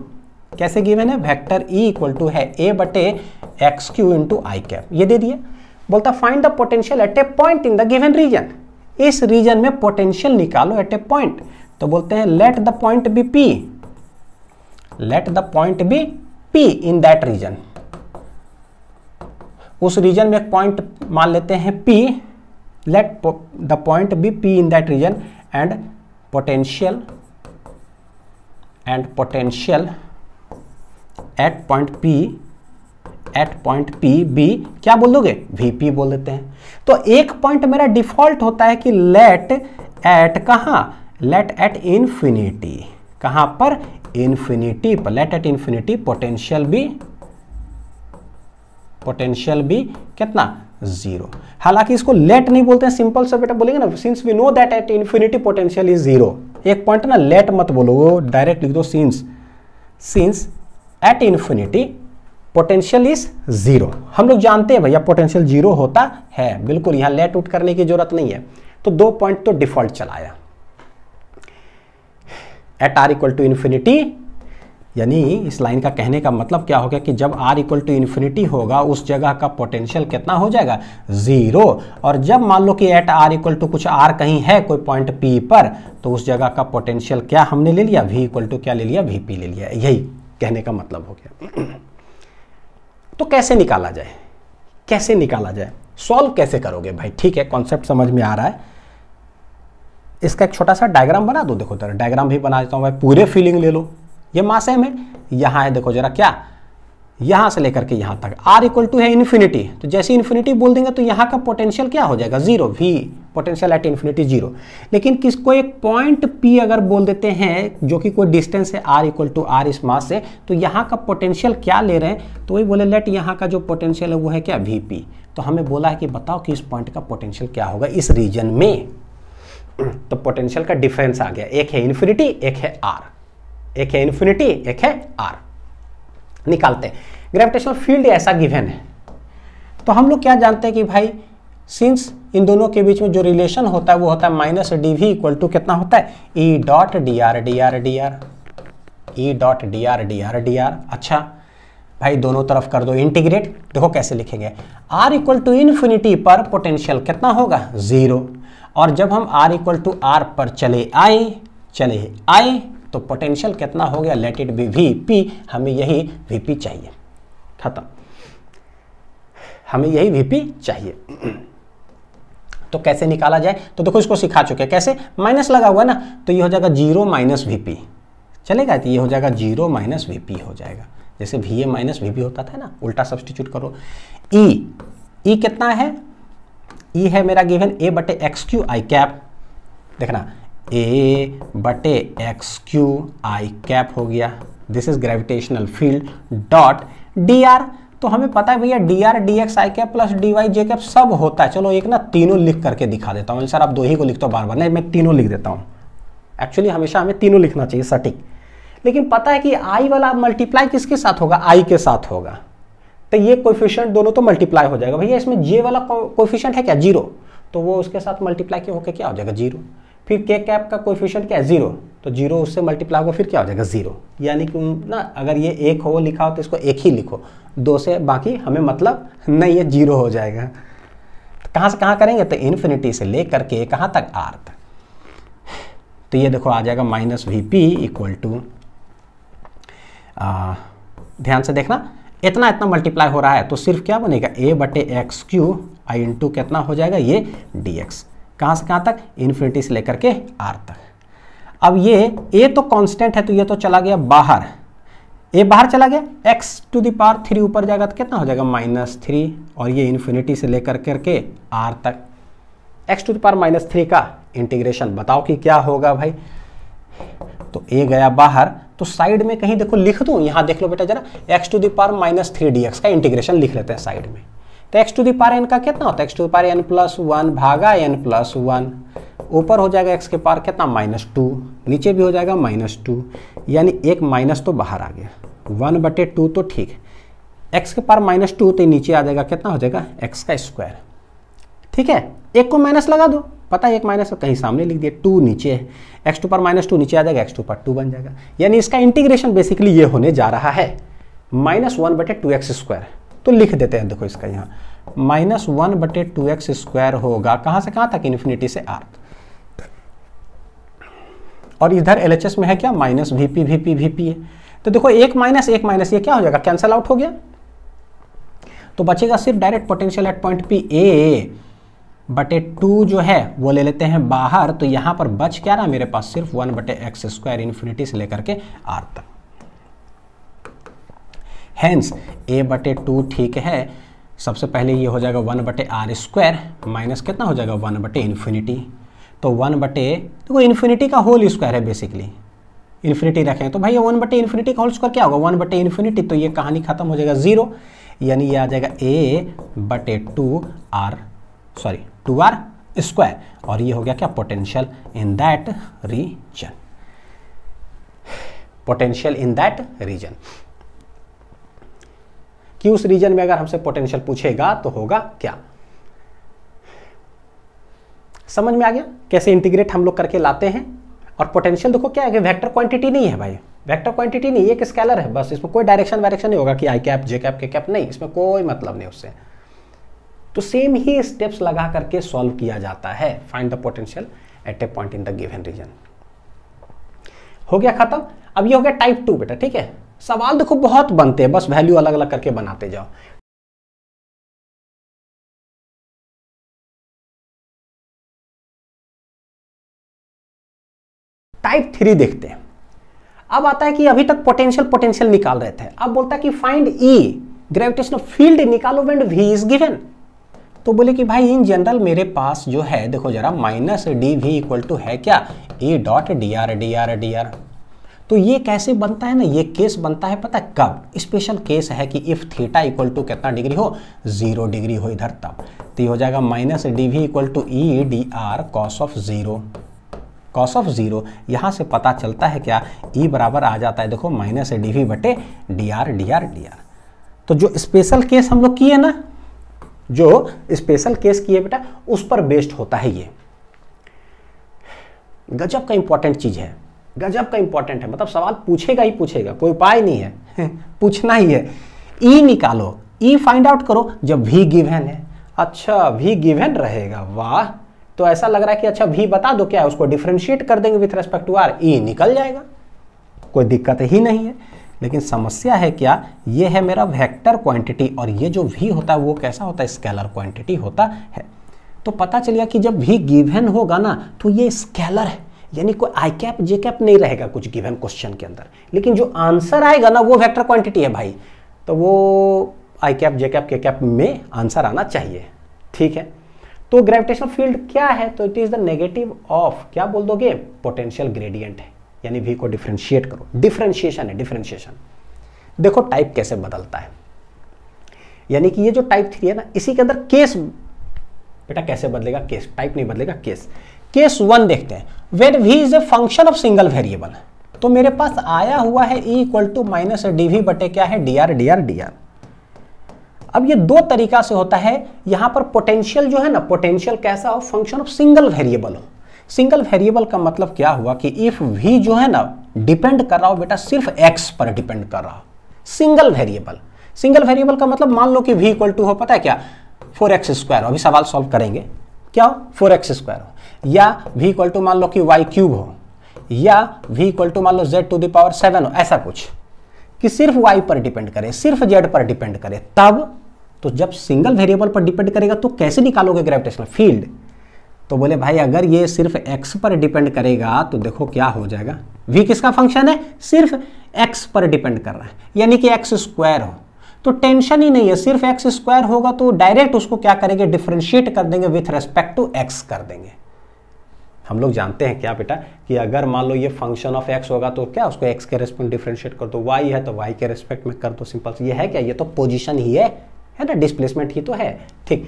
कैसे गिवेन है वेक्टर ई इक्वल टू है ए बटे एक्स क्यू इन टू आई कैप ये दे दिया बोलता find the potential at a point in the given region इस रीजन में पोटेंशियल निकालो एट ए पॉइंट तो बोलते हैं let the point be P let the point be P in that reason उस रीजन में एक पॉइंट मान लेते हैं P let the point be P in that region and potential and potential at point P at point P be क्या बोल दोगे V P बोल देते हैं तो एक पॉइंट मेरा डिफॉल्ट होता है कि लेट एट कहाँ लेट एट इन्फिनिटी कहाँ पर इन्फिनिटी पर लेट एट इन्फिनिटी पोटेंशियल भी पोटेंशियल भी कितना जीरो हालांकि इसको लेट नहीं बोलते हैं सिंपल सा बेटा बोलेंगे ना since we know that at infinity potential is zero एक पॉइंट ना लेट मत बोलो वो डायरेक्ट लिख दो since since at infinity potential is zero हम लोग जानते हैं भैया पोटेंशियल जीरो होता है बिल्कुल यहां लेट उठ करने की जरूरत नहीं है तो दो पॉइंट तो डिफॉल्ट चलाया at r equal to infinity यानी इस लाइन का कहने का मतलब क्या हो गया कि जब r इक्वल टू इन्फिनिटी होगा उस जगह का पोटेंशियल कितना हो जाएगा ज़ीरो और जब मान लो कि एट r इक्वल टू कुछ r कहीं है कोई पॉइंट p पर तो उस जगह का पोटेंशियल क्या हमने ले लिया v इक्वल टू क्या ले लिया वी ले लिया यही कहने का मतलब हो गया तो कैसे निकाला जाए कैसे निकाला जाए सॉल्व कैसे करोगे भाई ठीक है कॉन्सेप्ट समझ में आ रहा है इसका एक छोटा सा डायग्राम बना दो देखो तरह तो डायग्राम भी बना देता हूँ भाई पूरे फीलिंग ले लो ये मास एम है यहाँ है देखो जरा क्या यहाँ से लेकर के यहाँ तक आर इक्वल टू है इन्फिनिटी तो जैसे इन्फिनिटी बोल देंगे तो यहाँ का पोटेंशियल क्या हो जाएगा zero V potential at infinity zero लेकिन किसको एक पॉइंट पी अगर बोल देते हैं जो कि कोई डिस्टेंस है आर इक्वल टू आर इस मास से तो यहाँ का पोटेंशियल क्या ले रहे हैं तो वही बोले लेट यहाँ का जो पोटेंशियल है वो है क्या वी पी तो हमें बोला है कि बताओ कि इस पॉइंट का पोटेंशियल क्या होगा इस रीजन में तो पोटेंशियल का डिफरेंस आ गया एक है इन्फिनिटी एक है आर एक है इन्फिनिटी एक है आर निकालते हैं ग्रेविटेशनल फील्ड ऐसा गिवेन है तो हम लोग क्या जानते हैं कि भाई सिंस इन दोनों के बीच में जो रिलेशन होता है वो होता है minus D V equal to कितना होता है E dot D R D R D r E dot D R D R D R अच्छा भाई दोनों तरफ कर दो इंटीग्रेट देखो कैसे लिखेंगे आर इक्वल टू इन्फिनिटी पर पोटेंशियल कितना होगा ज़ीरो और जब हम आर इक्वल टू आर पर चले आए चले आए तो पोटेंशियल कितना हो गया let it be V P हमें यही वी पी चाहिए खत्म हमें यही वी पी चाहिए तो कैसे निकाला जाए तो देखो इसको सिखा चुके हैं कैसे माइनस लगा हुआ ना तो ये हो जाएगा जीरो माइनस वी पी चलेगा तो ये हो जाएगा जीरो माइनस वी पी हो जाएगा जैसे V A minus V P होता था ना उल्टा सब्सटीट्यूट करो ई e, ई e कितना है ई e है मेरा गिवन ए बटे एक्स क्यू आई कैप देखना ए बटे एक्स क्यू आई कैप हो गया this is gravitational field dot D R तो हमें पता है भैया D are D x I cap plus D Y J cap सब होता है चलो एक ना तीनों लिख करके दिखा देता हूँ सर आप दो ही को लिखते हो बार बार नहीं मैं तीनों लिख देता हूँ एक्चुअली हमेशा हमें तीनों लिखना चाहिए सटीक लेकिन पता है कि आई वाला मल्टीप्लाई किसके साथ होगा आई के साथ होगा तो ये कोफिशियंट दोनों तो मल्टीप्लाई हो जाएगा भैया इसमें जे वाला कोफिशियंट है क्या जीरो तो वो उसके साथ मल्टीप्लाई होकर क्या हो जाएगा जीरो फिर के कैप का कोफिशियंट क्या है जीरो तो जीरो उससे मल्टीप्लाई होगा फिर क्या हो जाएगा जीरो यानी कि ना अगर ये एक हो लिखा हो तो इसको एक ही लिखो दो से बाकी हमें मतलब नहीं ये जीरो हो जाएगा तो कहाँ से कहाँ करेंगे तो इन्फिनिटी से ले करके कहाँ तक आर तक तो ये देखो आ जाएगा minus V P equal to ध्यान से देखना इतना इतना मल्टीप्लाई हो रहा है तो सिर्फ क्या बनेगा ए बटे एक्स क्यू आई इंटू कितना हो जाएगा ये डी एक्स कहाँ से कहाँ तक इन्फिनिटी से लेकर के आर तक अब ये ए तो कांस्टेंट है तो ये तो चला गया बाहर ए बाहर चला गया एक्स टू दी थ्री ऊपर जाएगा तो कितना हो जाएगा माइनस थ्री और ये इन्फिनिटी से लेकर करके आर तक X to the minus three का इंटीग्रेशन बताओ कि क्या होगा भाई तो ए गया बाहर तो साइड में कहीं देखो लिख दू यहां देख लो बेटा जरा X to the minus three D x का इंटीग्रेशन लिख लेते हैं साइड में तो एक्स टू दार एन का कितना होता है X to the N plus one भागा एन प्लस वन ऊपर हो जाएगा एक्स के पार कितना माइनस टू नीचे भी हो जाएगा माइनस टू यानी एक माइनस तो बाहर आ गया वन बटे टू तो ठीक है एक्स के पार माइनस टू तो नीचे आ जाएगा कितना हो जाएगा एक्स का स्क्वायर ठीक है एक को माइनस लगा दो पता है एक माइनस कहीं सामने लिख दिया टू नीचे है एक्स टू पर माइनस टू नीचे आ जाएगा एक्स टू पर टू बन जाएगा यानी इसका इंटीग्रेशन बेसिकली ये होने जा रहा है माइनस वन बटे टू एक्स स्क्वायर तो लिख देते हैं देखो इसका यहाँ माइनस वन बटे टू एक्स स्क्वायर होगा कहाँ से कहाँ तक इन्फिनिटी से आर और इधर एल में है क्या minus V P V P V P है तो देखो एक माइनस एक माइनस ये क्या हो जाएगा कैंसल आउट हो गया तो बचेगा सिर्फ direct potential at point P A बटे टू जो है वो ले लेते हैं बाहर तो यहाँ पर बच क्या रहा मेरे पास सिर्फ वन बटे एक्स स्क्वायर इन्फिनिटी से लेकर के आर तक हैंस ए बटे टू ठीक है सबसे पहले ये हो जाएगा वन बटे आर स्क्वायर माइनस कितना हो जाएगा वन बटे इन्फिनिटी तो वन बटे देखो इन्फिनिटी का होल स्क्वायर है बेसिकली इन्फिनिटी रखें तो भाई वन बटे इन्फिनिटी का होल स्क्वायर क्या होगा वन बटे इन्फिनिटी तो ये कहानी खत्म हो जाएगा जीरो यानी ये आ जाएगा ए बटे two R sorry two R square और ये हो गया क्या potential in that region potential in that region कि उस रीजन में अगर हमसे पोटेंशियल पूछेगा तो होगा क्या समझ में आ गया कैसे इंटीग्रेट हम लोग करके लाते हैं और पोटेंशियल देखो क्या है वेक्टर क्वांटिटी नहीं है भाई वेक्टर क्वांटिटी नहीं एक स्केलर है बस इसमें कोई डायरेक्शन वायरेक्शन नहीं होगा कि आई कैप जे कैप के कैप नहीं इसमें कोई मतलब नहीं उससे तो सेम ही स्टेप्स लगा करके सॉल्व किया जाता है find the potential at a point in the given region हो गया खत्म अब ये हो गया टाइप टू बेटा ठीक है सवाल देखो बहुत बनते हैं बस वैल्यू अलग अलग करके बनाते जाओ टाइप थ्री देखते हैं अब आता है कि अभी तक पोटेंशियल पोटेंशियल निकाल रहे थे अब बोलता है कि फाइंड ई ग्रेविटेशनल फील्ड निकालो एंड वी इज गिवन तो बोले कि भाई इन जनरल मेरे पास जो है देखो जरा minus D V equal to है क्या E dot D R D R D R तो ये कैसे बनता है ना ये केस बनता है पता है कब स्पेशल केस है कि इफ़ थीटा इक्वल टू कितना डिग्री हो जीरो डिग्री हो इधर तब तो ये हो जाएगा minus D V equal to E D R cos of zero cos of zero यहाँ से पता चलता है क्या ई e बराबर आ जाता है देखो माइनस डी वी बटे D R D R D R तो जो स्पेशल केस हम लोग किए ना जो स्पेशल केस किए बेटा उस पर बेस्ड होता है ये गजब का इंपॉर्टेंट चीज़ है गजब का इंपॉर्टेंट है मतलब सवाल पूछेगा ही पूछेगा कोई उपाय नहीं है पूछना ही है ई e निकालो ई फाइंड आउट करो जब भी गिवेन है अच्छा भी गिवेन रहेगा वाह तो ऐसा लग रहा है कि अच्छा भी बता दो क्या है उसको डिफ्रेंशिएट कर देंगे with respect to R E निकल जाएगा कोई दिक्कत ही नहीं है लेकिन समस्या है क्या ये है मेरा वेक्टर क्वांटिटी और ये जो भी होता है वो कैसा होता है स्केलर क्वांटिटी होता है तो पता चल गया कि जब भी गिवेन होगा ना तो ये स्केलर है यानी कोई आई कैप जे कैप नहीं रहेगा कुछ गिवन क्वेश्चन के अंदर लेकिन जो आंसर आएगा ना वो वेक्टर क्वांटिटी है भाई तो वो आई कैप जे कैप के कैप में आंसर आना चाहिए ठीक है तो ग्रेविटेशनल फील्ड क्या है तो it is the negative of क्या बोल दोगे पोटेंशियल ग्रेडियंट है यानी वी को डिफ्रेंशिएट करो डिफ्रेंशिएशन है डिफ्रेंशिएशन देखो टाइप कैसे बदलता है यानी कि ये जो टाइप थ्री है ना इसी के अंदर केस बेटा कैसे बदलेगा केस टाइप नहीं बदलेगा केस केस वन देखते हैं where V is a function of single variable तो मेरे पास आया हुआ है E equal to minus D V बटे क्या है D R D R D R अब ये दो तरीका से होता है यहां पर पोटेंशियल जो है ना पोटेंशियल कैसा हो फंक्शन ऑफ सिंगल वेरिएबल हो सिंगल वेरिएबल का मतलब क्या हुआ कि इफ वी जो है ना डिपेंड कर रहा हो बेटा सिर्फ एक्स पर डिपेंड कर रहा हो सिंगल वेरिएबल सिंगल वेरिएबल का मतलब मान लो कि वी इक्वल टू हो पता है क्या फोर एक्स स्क्वायर अभी सवाल सॉल्व करेंगे क्या हो फोर एक्स स्क्वायर हो या वी इक्वल टू मान लो कि वाई क्यूब हो या वी इक्वल टू मान लो जेड टू दावर सेवन हो ऐसा कुछ कि सिर्फ y पर डिपेंड करे सिर्फ z पर डिपेंड करे तब तो जब सिंगल वेरिएबल पर डिपेंड करेगा तो कैसे निकालोगे ग्रेविटेशनल फील्ड तो बोले भाई अगर ये सिर्फ x पर डिपेंड करेगा तो देखो क्या हो जाएगा v किसका फंक्शन है सिर्फ x पर डिपेंड कर रहा है यानी कि एक्स स्क्वायर हो तो टेंशन ही नहीं है सिर्फ एक्स स्क्वायर होगा तो डायरेक्ट उसको क्या करेंगे डिफ्रेंशिएट कर देंगे विथ रेस्पेक्ट टू एक्स कर देंगे हम लोग जानते हैं क्या बेटा कि अगर मान लो ये फंक्शन ऑफ एक्स होगा तो क्या उसको एक्स के रेस्पेक्ट डिफ्रेंशिएट कर दो वाई है तो वाई के रेस्पेक्ट में कर दो सिंपल ये है क्या ये तो पोजिशन ही है है ना डिस्प्लेसमेंट ही तो है ठीक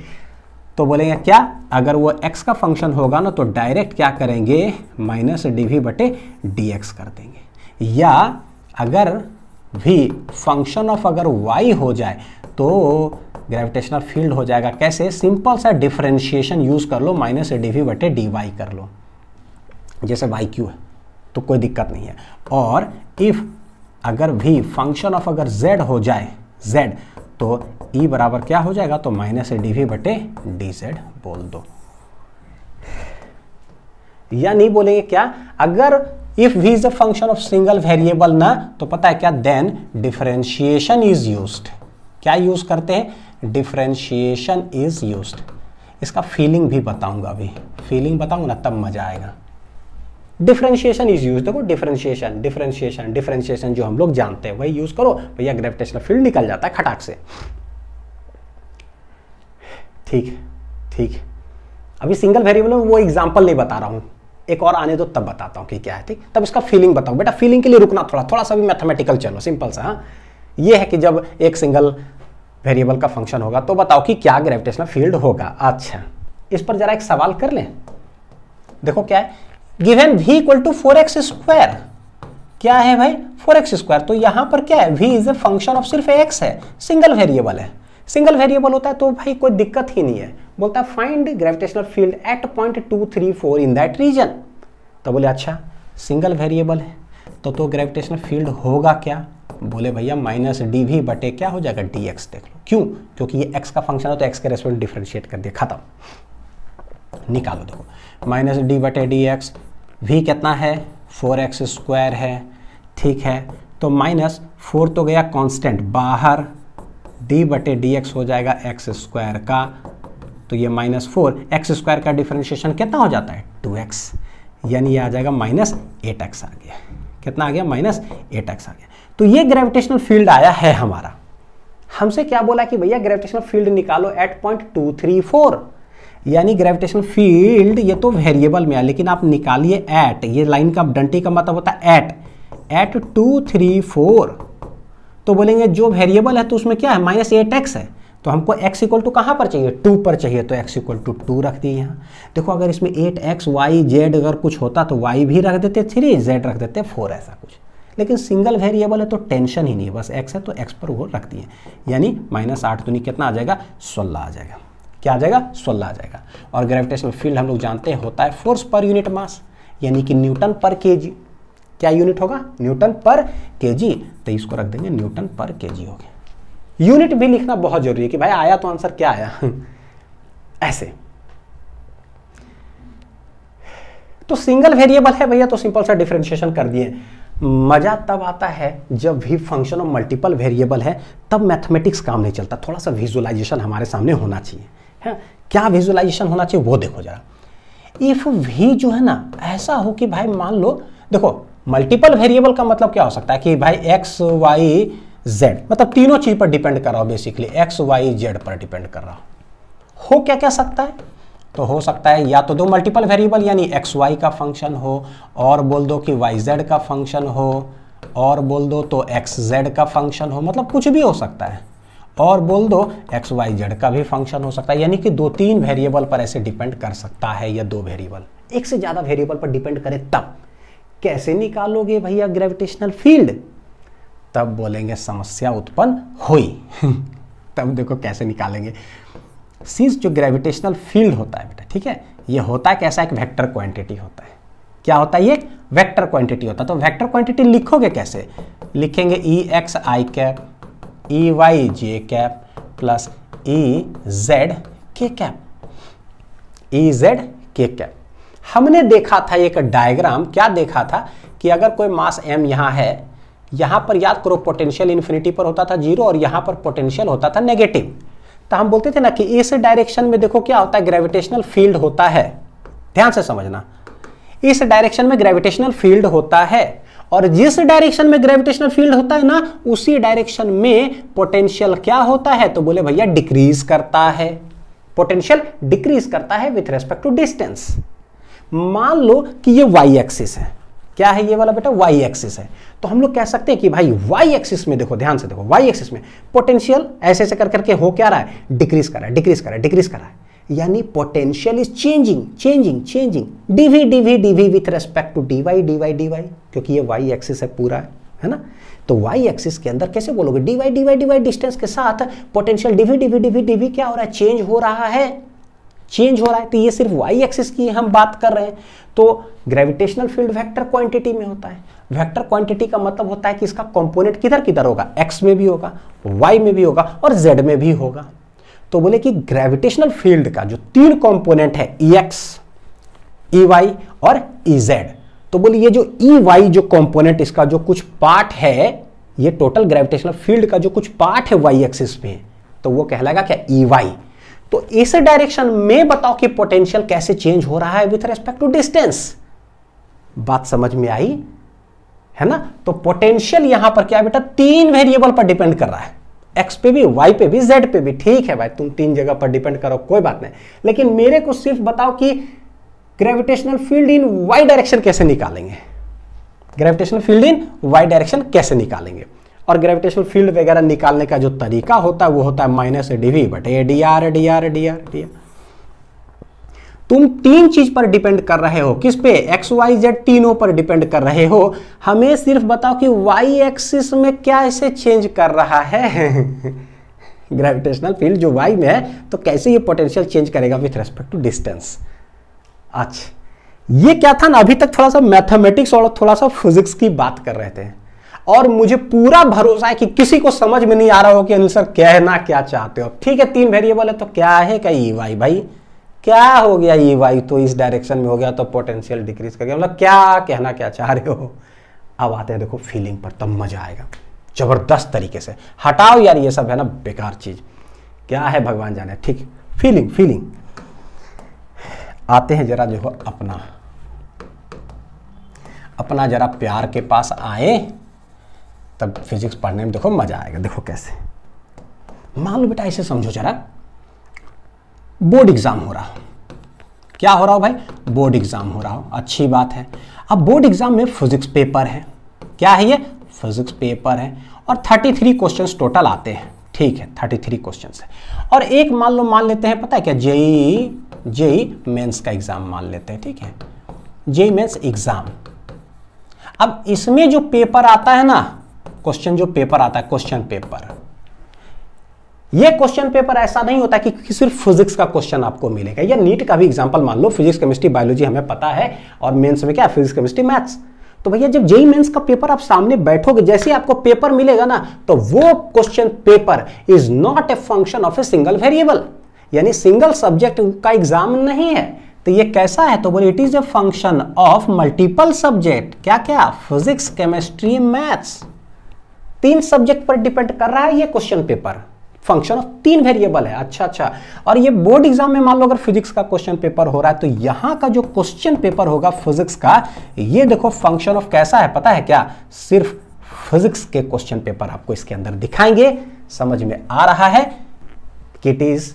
तो बोलेंगे क्या अगर वो एक्स का फंक्शन होगा ना तो डायरेक्ट क्या करेंगे माइनस डी वी बटे डी कर देंगे या अगर भी फंक्शन ऑफ अगर वाई हो जाए तो ग्रेविटेशनल फील्ड हो जाएगा कैसे सिंपल सा डिफ्रेंशिएशन यूज़ कर लो माइनस डी वी बटे डी कर लो जैसे वाई क्यू है तो कोई दिक्कत नहीं है और इफ़ अगर भी फंक्शन ऑफ अगर z हो जाए z तो e बराबर क्या हो जाएगा तो माइनस डी वी बटे डी जेड बोल दो या नहीं बोलेंगे क्या अगर if V is a function of single variable ना तो पता है क्या देन डिफरेंशिएशन इज यूज्ड क्या यूज करते हैं डिफरेंशिएशन इज यूज्ड इसका फीलिंग भी बताऊंगा अभी फीलिंग बताऊंगा ना तब मजा आएगा डिफरेंशिएशन इज यूज देखो डिफरेंशिएशन डिफरेंशिएशन डिफरेंशिएशन जो हम लोग जानते हैं वही यूज करो भैया ग्रेविटेशनल फील्ड निकल जाता है खटाक से ठीक ठीक अभी सिंगल वेरिएबल में वो एग्जाम्पल नहीं बता रहा हूं एक और आने दो तब बताता हूं कि क्या है ठीक तब इसका फीलिंग बताओ बेटा फीलिंग के लिए रुकना थोड़ा थोड़ा सा भी मैथमेटिकल चलो सिंपल सा हाँ ये है कि जब एक सिंगल वेरिएबल का फंक्शन होगा तो बताओ कि क्या ग्रेविटेशनल फील्ड होगा अच्छा इस पर जरा एक सवाल कर लें देखो क्या है given v equal to four X square क्या है भाई फोर एक्स स्क्वायर तो यहां पर क्या है v is a function of सिर्फ x है सिंगल वेरिएबल है सिंगल वेरिएबल होता है तो भाई कोई दिक्कत ही नहीं है बोलता है find gravitational field at point two three four in that region तो बोले अच्छा सिंगल वेरिएबल है तो तो ग्रेविटेशनल फील्ड होगा क्या बोले भैया माइनस डी भी बटे क्या हो जाएगा डी एक्स देख लो क्यों क्योंकि ये एक्स का फंक्शन है तो एक्स के रेस्पेक्ट डिफ्रेंशिएट कर दिया खत्म निकालो देखो माइनस डी बटे डी एक्स वी कितना है फोर एक्स स्क्वायर है ठीक है तो माइनस फोर तो गया कांस्टेंट बाहर डी बटे डी एक्स हो जाएगा एक्स स्क्वायर का तो ये माइनस फोर एक्स स्क्वायर का डिफ्रेंशिएशन कितना हो जाता है टू एक्स यानी ये आ जाएगा माइनस एट एक्स आ गया कितना आ गया माइनस एट एक्स आ गया तो ये ग्रेविटेशनल फील्ड आया है हमारा हमसे क्या बोला कि भैया ग्रेविटेशनल फील्ड निकालो at point two three four यानी ग्रेविटेशन फील्ड ये तो वेरिएबल में है लेकिन आप निकालिए एट ये लाइन का डंटी का मतलब होता है at at two three four तो बोलेंगे जो वेरिएबल है तो उसमें क्या है माइनस एट एक्स है तो हमको एक्स इक्वल टू कहाँ पर चाहिए टू पर चाहिए तो एक्स इक्वल टू टू रख दिए यहाँ देखो अगर इसमें एट एक्स वाई जेड अगर कुछ होता तो वाई भी रख देते थ्री जेड रख देते फोर ऐसा कुछ लेकिन सिंगल वेरिएबल है तो टेंशन ही नहीं है बस एक्स है तो एक्स पर वो रख दिए यानी माइनस आठ दूनी तो कितना आ जाएगा सोलह आ जाएगा क्या आ जाएगा सोलह आ जाएगा और ग्रेविटेशनल फील्ड हम लोग जानते हैं होता है फोर्स पर यूनिट मास यानी कि न्यूटन पर के क्या यूनिट होगा न्यूटन पर के जी तो इसको रख देंगे न्यूटन पर के जी हो गया यूनिट भी लिखना बहुत जरूरी है कि भाई आया तो आंसर क्या आया ऐसे तो सिंगल वेरिएबल है भैया तो सिंपल सा डिफ्रेंशिएशन कर दिए मज़ा तब आता है जब भी फंक्शन और मल्टीपल वेरिएबल है तब मैथमेटिक्स काम नहीं चलता थोड़ा सा विजुअलाइजेशन हमारे सामने होना चाहिए है क्या विजुअलाइजेशन होना चाहिए वो देखो जरा इफ वी जो है ना ऐसा हो कि भाई मान लो देखो मल्टीपल वेरिएबल का मतलब क्या हो सकता है कि भाई एक्स वाई जेड मतलब तीनों चीज पर डिपेंड कर रहा हो बेसिकली एक्स वाई जेड पर डिपेंड कर रहा हो हो क्या क्या सकता है तो हो सकता है या तो दो मल्टीपल वेरिएबल यानी एक्स वाई का फंक्शन हो और बोल दो कि वाई जेड का फंक्शन हो और बोल दो तो एक्स जेड का फंक्शन हो मतलब कुछ भी हो सकता है और बोल दो एक्स वाई जेड का भी फंक्शन हो सकता है यानी कि दो तीन वेरिएबल पर ऐसे डिपेंड कर सकता है या दो वेरिएबल एक से ज़्यादा वेरिएबल पर डिपेंड करे तब कैसे निकालोगे भैया ग्रेविटेशनल फील्ड तब बोलेंगे समस्या उत्पन्न हुई तब देखो कैसे निकालेंगे सीज जो ग्रेविटेशनल फील्ड होता है बेटा ठीक है ये होता है कैसा एक वेक्टर क्वांटिटी होता है क्या होता है ये वेक्टर क्वांटिटी होता है तो वेक्टर क्वांटिटी लिखोगे कैसे लिखेंगे ई एक्स आई कैप ई वाई जे कैप प्लस ई जेड के कैप ई जेड के कैप हमने देखा था एक डायग्राम क्या देखा था कि अगर कोई मास एम यहाँ है यहाँ पर याद करो पोटेंशियल इन्फिनिटी पर होता था जीरो और यहाँ पर पोटेंशियल होता था नेगेटिव तो हम बोलते थे ना कि इस डायरेक्शन में देखो क्या होता है ग्रेविटेशनल फील्ड होता है ध्यान से समझना इस डायरेक्शन में ग्रेविटेशनल फील्ड होता है और जिस डायरेक्शन में ग्रेविटेशनल फील्ड होता है ना उसी डायरेक्शन में पोटेंशियल क्या होता है तो बोले भैया डिक्रीज करता है पोटेंशियल डिक्रीज करता है विथ रेस्पेक्ट टू डिस्टेंस मान लो कि ये वाई एक्सिस है क्या है ये वाला बेटा वाई एक्सिस है तो हम लोग कह सकते हैं कि भाई वाई एक्सिस में देखो ध्यान से देखो वाई एक्सिस में पोटेंशियल ऐसे ऐसे कर करके हो क्या रहा है डिक्रीज कर रहा है डिक्रीज कर रहा है डिक्रीज कर रहा है यानी potential is changing changing changing DV DV DV with respect to D Y D Y D Y क्योंकि ये वाई एक्सिस है पूरा है है ना तो वाई एक्सिस के अंदर कैसे बोलोगे D Y D Y D Y distance के साथ potential DV DV DV DV क्या हो रहा है चेंज हो रहा है चेंज हो रहा है तो ये सिर्फ वाई एक्सिस की हम बात कर रहे हैं तो ग्रेविटेशनल फील्ड वेक्टर क्वांटिटी में होता है वेक्टर क्वांटिटी का मतलब होता है कि इसका कंपोनेंट किधर किधर होगा एक्स में भी होगा वाई में भी होगा और जेड में भी होगा तो बोले कि ग्रेविटेशनल फील्ड का जो तीन कंपोनेंट है ई एक्स ई वाई और ई e जेड तो बोले ये जो ई e वाई जो कंपोनेंट इसका जो कुछ पार्ट है ये टोटल ग्रेविटेशनल फील्ड का जो कुछ पार्ट है वाई एक्सिस पे तो वो कहलाएगा क्या ई e वाई तो इस डायरेक्शन में बताओ कि पोटेंशियल कैसे चेंज हो रहा है विथ रेस्पेक्ट टू डिस्टेंस बात समझ में आई है ना तो पोटेंशियल यहां पर क्या बेटा तीन वेरिएबल पर डिपेंड कर रहा है एक्स पे भी वाई पे भी जेड पे भी ठीक है भाई तुम तीन जगह पर डिपेंड करो कोई बात नहीं लेकिन मेरे को सिर्फ बताओ कि gravitational field in Y direction कैसे निकालेंगे gravitational field in Y direction कैसे निकालेंगे और ग्रेविटेशनल फील्ड वगैरह निकालने का जो तरीका होता है वो होता है माइनस डी वी बटे D R D R D R D R तुम तीन चीज पर डिपेंड कर रहे हो किस पे एक्स वाई जेड तीनों पर डिपेंड कर रहे हो हमें सिर्फ बताओ कि वाई एक्सिस में क्या इसे चेंज कर रहा है ग्रेविटेशनल फील्ड जो वाई में है तो कैसे ये पोटेंशियल चेंज करेगा विथ रेस्पेक्ट टू डिस्टेंस अच्छा ये क्या था ना अभी तक थोड़ा सा मैथमेटिक्स और थोड़ा सा फिजिक्स की बात कर रहे थे और मुझे पूरा भरोसा है कि किसी को समझ में नहीं आ रहा हो कि अनुसर कहना क्या चाहते हो ठीक है तीन वेरिएबल है तो क्या है क्या ई वाई भाई क्या हो गया ये वायु तो इस डायरेक्शन में हो गया तो पोटेंशियल डिक्रीज कर गया मतलब क्या कहना क्या चाह रहे हो अब आते हैं देखो फीलिंग पर तब मज़ा आएगा जबरदस्त तरीके से हटाओ यार ये सब है ना बेकार चीज़ क्या है भगवान जाने ठीक फीलिंग फीलिंग आते हैं जरा जो हो अपना अपना जरा प्यार के पास आए तब फिजिक्स पढ़ने में देखो मज़ा आएगा देखो कैसे मान लो बेटा इसे समझो जरा बोर्ड एग्ज़ाम हो रहा हो क्या हो रहा हो भाई बोर्ड एग्ज़ाम हो रहा हो अच्छी बात है अब बोर्ड एग्ज़ाम में फिज़िक्स पेपर है क्या है ये फिज़िक्स पेपर है और 33 क्वेश्चन टोटल आते हैं ठीक है 33 क्वेश्चन है और एक मान लो मान लेते हैं पता है क्या जेई जेई मेंस का एग्ज़ाम मान लेते हैं ठीक है जेई मेंस एग्ज़ाम अब इसमें जो पेपर आता है ना क्वेश्चन जो पेपर आता है क्वेश्चन पेपर ये क्वेश्चन पेपर ऐसा नहीं होता कि, सिर्फ फिजिक्स का क्वेश्चन आपको मिलेगा या नीट का भी एग्जाम्पल मान लो फिजिक्स केमिस्ट्री बायोलॉजी हमें पता है और मेंस में क्या फिजिक्स केमिस्ट्री मैथ्स तो भैया जब जेई मेंस का पेपर आप सामने बैठोगे जैसे आपको पेपर मिलेगा ना तो वो question paper is not a function of a single variable यानी सिंगल सब्जेक्ट का एग्जाम नहीं है तो ये कैसा है तो बोले it is a function of multiple subject क्या क्या फिजिक्स केमिस्ट्री मैथ्स तीन सब्जेक्ट पर डिपेंड कर रहा है ये क्वेश्चन पेपर फंक्शन ऑफ तीन वेरिएबल है अच्छा अच्छा और ये बोर्ड एग्जाम में मान लो अगर फिजिक्स का क्वेश्चन पेपर हो रहा है तो यहां का जो क्वेश्चन पेपर होगा फिजिक्स का ये देखो फंक्शन ऑफ कैसा है पता है क्या सिर्फ फिजिक्स के क्वेश्चन पेपर आपको इसके अंदर दिखाएंगे समझ में आ रहा है कि it is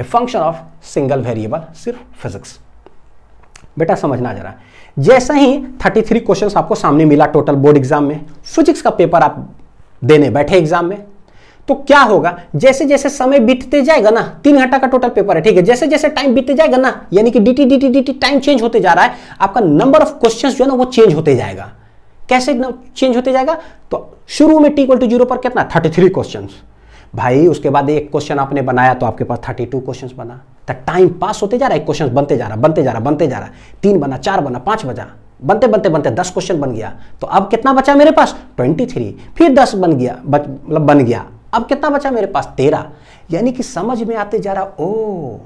a function of single variable सिर्फ फिजिक्स बेटा समझना जरा जैसे ही 33 क्वेश्चन आपको सामने मिला टोटल बोर्ड एग्जाम में फिजिक्स का पेपर आप देने बैठे एग्जाम में तो क्या होगा जैसे जैसे समय बीतते जाएगा ना तीन घंटा का टोटल पेपर है ठीक है जैसे जैसे टाइम बीतते जाएगा ना यानी कि DT DT DT time change होते जा रहा है आपका नंबर ऑफ क्वेश्चन जो है ना वो चेंज होते जाएगा कैसे चेंज होते जाएगा तो शुरू में टी टू जीरो पर कितना थर्टी थ्री क्वेश्चन भाई उसके बाद एक क्वेश्चन आपने बनाया तो आपके पास थर्टी टू क्वेश्चन बना तो टाइम पास होते जा रहा है क्वेश्चन बनते जा रहा बनते जा रहा बनते जा रहा तीन बना चार बना पांच बना बनते बनते बनते दस क्वेश्चन बन गया तो अब कितना बचा मेरे पास ट्वेंटी थ्री फिर दस बन गया मतलब बन गया अब कितना बचा मेरे पास तेरह यानी कि समझ में आते जा रहा ओ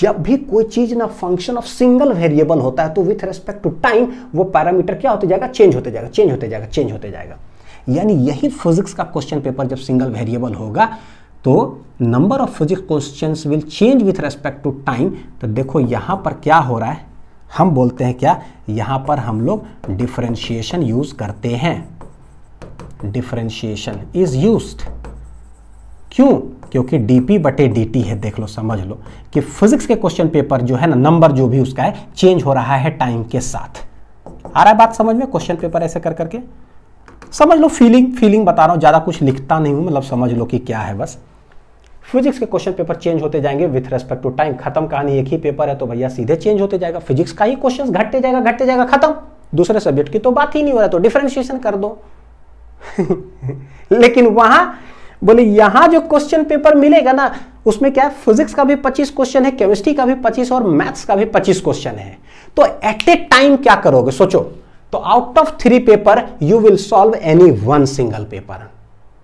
जब भी कोई चीज ना फंक्शन ऑफ सिंगल वेरिएबल होता है तो विथ रेस्पेक्ट टू टाइम वो पैरामीटर क्या होते जाएगा चेंज होते जाएगा चेंज होते जाएगा चेंज होते जाएगा यानी यही फिजिक्स का क्वेश्चन पेपर जब सिंगल वेरिएबल होगा तो number of physics question will change with respect to time तो देखो यहां पर क्या हो रहा है हम बोलते हैं क्या यहां पर हम लोग डिफ्रेंशिएशन यूज़ करते हैं डिफ्रेंशिएशन इज़ यूज्ड क्यों क्योंकि डीपी बटे डीटी है देख लो समझ लो कि फिजिक्स के क्वेश्चन पेपर जो है ना नंबर जो भी उसका है चेंज हो रहा है टाइम के साथ आ रहा है बात समझ में क्वेश्चन पेपर ऐसे कर करके समझ लो फीलिंग फीलिंग बता रहा हूं ज़्यादा कुछ लिखता नहीं हूं मतलब समझ लो कि क्या है बस फिजिक्स के क्वेश्चन पेपर चेंज होते जाएंगे विथ रेस्पेक्ट टू टाइम खत्म कहानी एक ही पेपर है तो भैया सीधे चेंज होते जाएगा फिजिक्स का ही क्वेश्चन घटते जाएगा घटते जाएगा खत्म दूसरे सब्जेक्ट की तो बात ही नहीं हो रहा तो डिफ्रेंशिएशन कर दो लेकिन वहां बोले यहां जो क्वेश्चन पेपर मिलेगा ना उसमें क्या है फिजिक्स का भी 25 क्वेश्चन है केमिस्ट्री का भी 25 और मैथ्स का भी 25 क्वेश्चन है तो एट ए टाइम क्या करोगे सोचो तो out of three paper you will solve any one single paper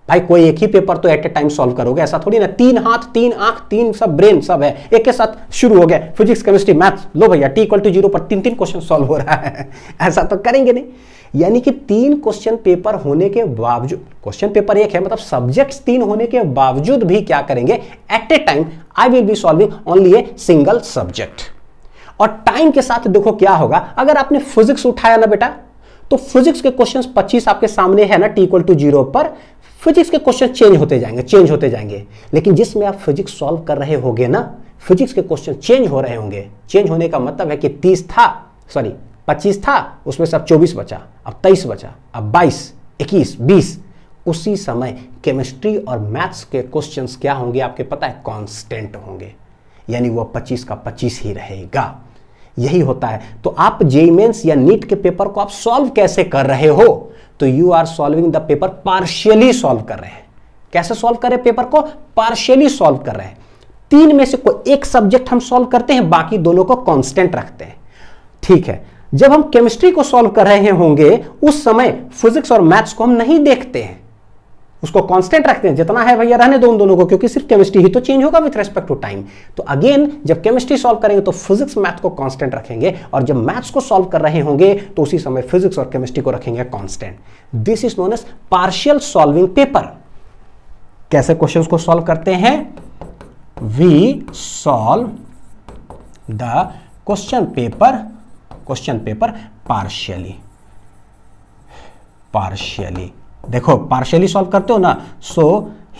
भाई कोई एक ही पेपर तो एट ए टाइम सॉल्व करोगे ऐसा थोड़ी ना तीन हाथ तीन आंख तीन सब ब्रेन सब है एक के साथ शुरू हो गया फिजिक्स केमिस्ट्री मैथ्स लो भैया टी इक्वल टू जीरो पर तीन तीन क्वेश्चन सॉल्व हो रहा है ऐसा तो करेंगे नहीं यानी कि तीन क्वेश्चन पेपर होने के बावजूद क्वेश्चन पेपर एक है मतलब सब्जेक्ट्स तीन होने के बावजूद भी क्या करेंगे at a time I will be solving only a single subject और टाइम के साथ देखो क्या होगा अगर आपने फिजिक्स उठाया ना बेटा तो फिजिक्स के क्वेश्चन पच्चीस आपके सामने है ना टी इक्वल टू जीरो पर फिजिक्स के क्वेश्चन चेंज होते जाएंगे चेंज होते जाएंगे लेकिन जिसमें आप फिजिक्स सॉल्व कर रहे होंगे ना फिजिक्स के क्वेश्चन चेंज हो रहे होंगे चेंज होने का मतलब है कि तीस था सॉरी पच्चीस था उसमें से अब चौबीस बचा अब तेईस बचा अब बाईस इक्कीस बीस उसी समय केमिस्ट्री और मैथ्स के क्वेश्चंस क्या होंगे आपके पता है कांस्टेंट होंगे यानी वह पच्चीस का पच्चीस ही रहेगा यही होता है तो आप जेईमेंस या नीट के पेपर को आप सॉल्व कैसे कर रहे हो तो you are solving the paper partially solve कर रहे हैं कैसे सॉल्व कर रहे हैं पेपर को पार्शियली सॉल्व कर रहे हैं तीन में से कोई एक सब्जेक्ट हम सॉल्व करते हैं बाकी दोनों को कांस्टेंट रखते हैं ठीक है जब हम केमिस्ट्री को सॉल्व कर रहे होंगे उस समय फिजिक्स और मैथ्स को हम नहीं देखते हैं उसको कांस्टेंट रखते हैं जितना है भैया रहने दो उन दोनों को क्योंकि सिर्फ केमिस्ट्री ही तो चेंज होगा विथ रेस्पेक्ट टू टाइम तो अगेन जब केमिस्ट्री सॉल्व करेंगे तो फिजिक्स मैथ को कांस्टेंट रखेंगे और जब मैथ्स को सॉल्व कर रहे होंगे तो उसी समय फिजिक्स और केमिस्ट्री को रखेंगे constant this is known as partial solving paper कैसे क्वेश्चन को सॉल्व करते हैं we solve the question paper question paper partially partially देखो पार्शियली सॉल्व करते हो ना so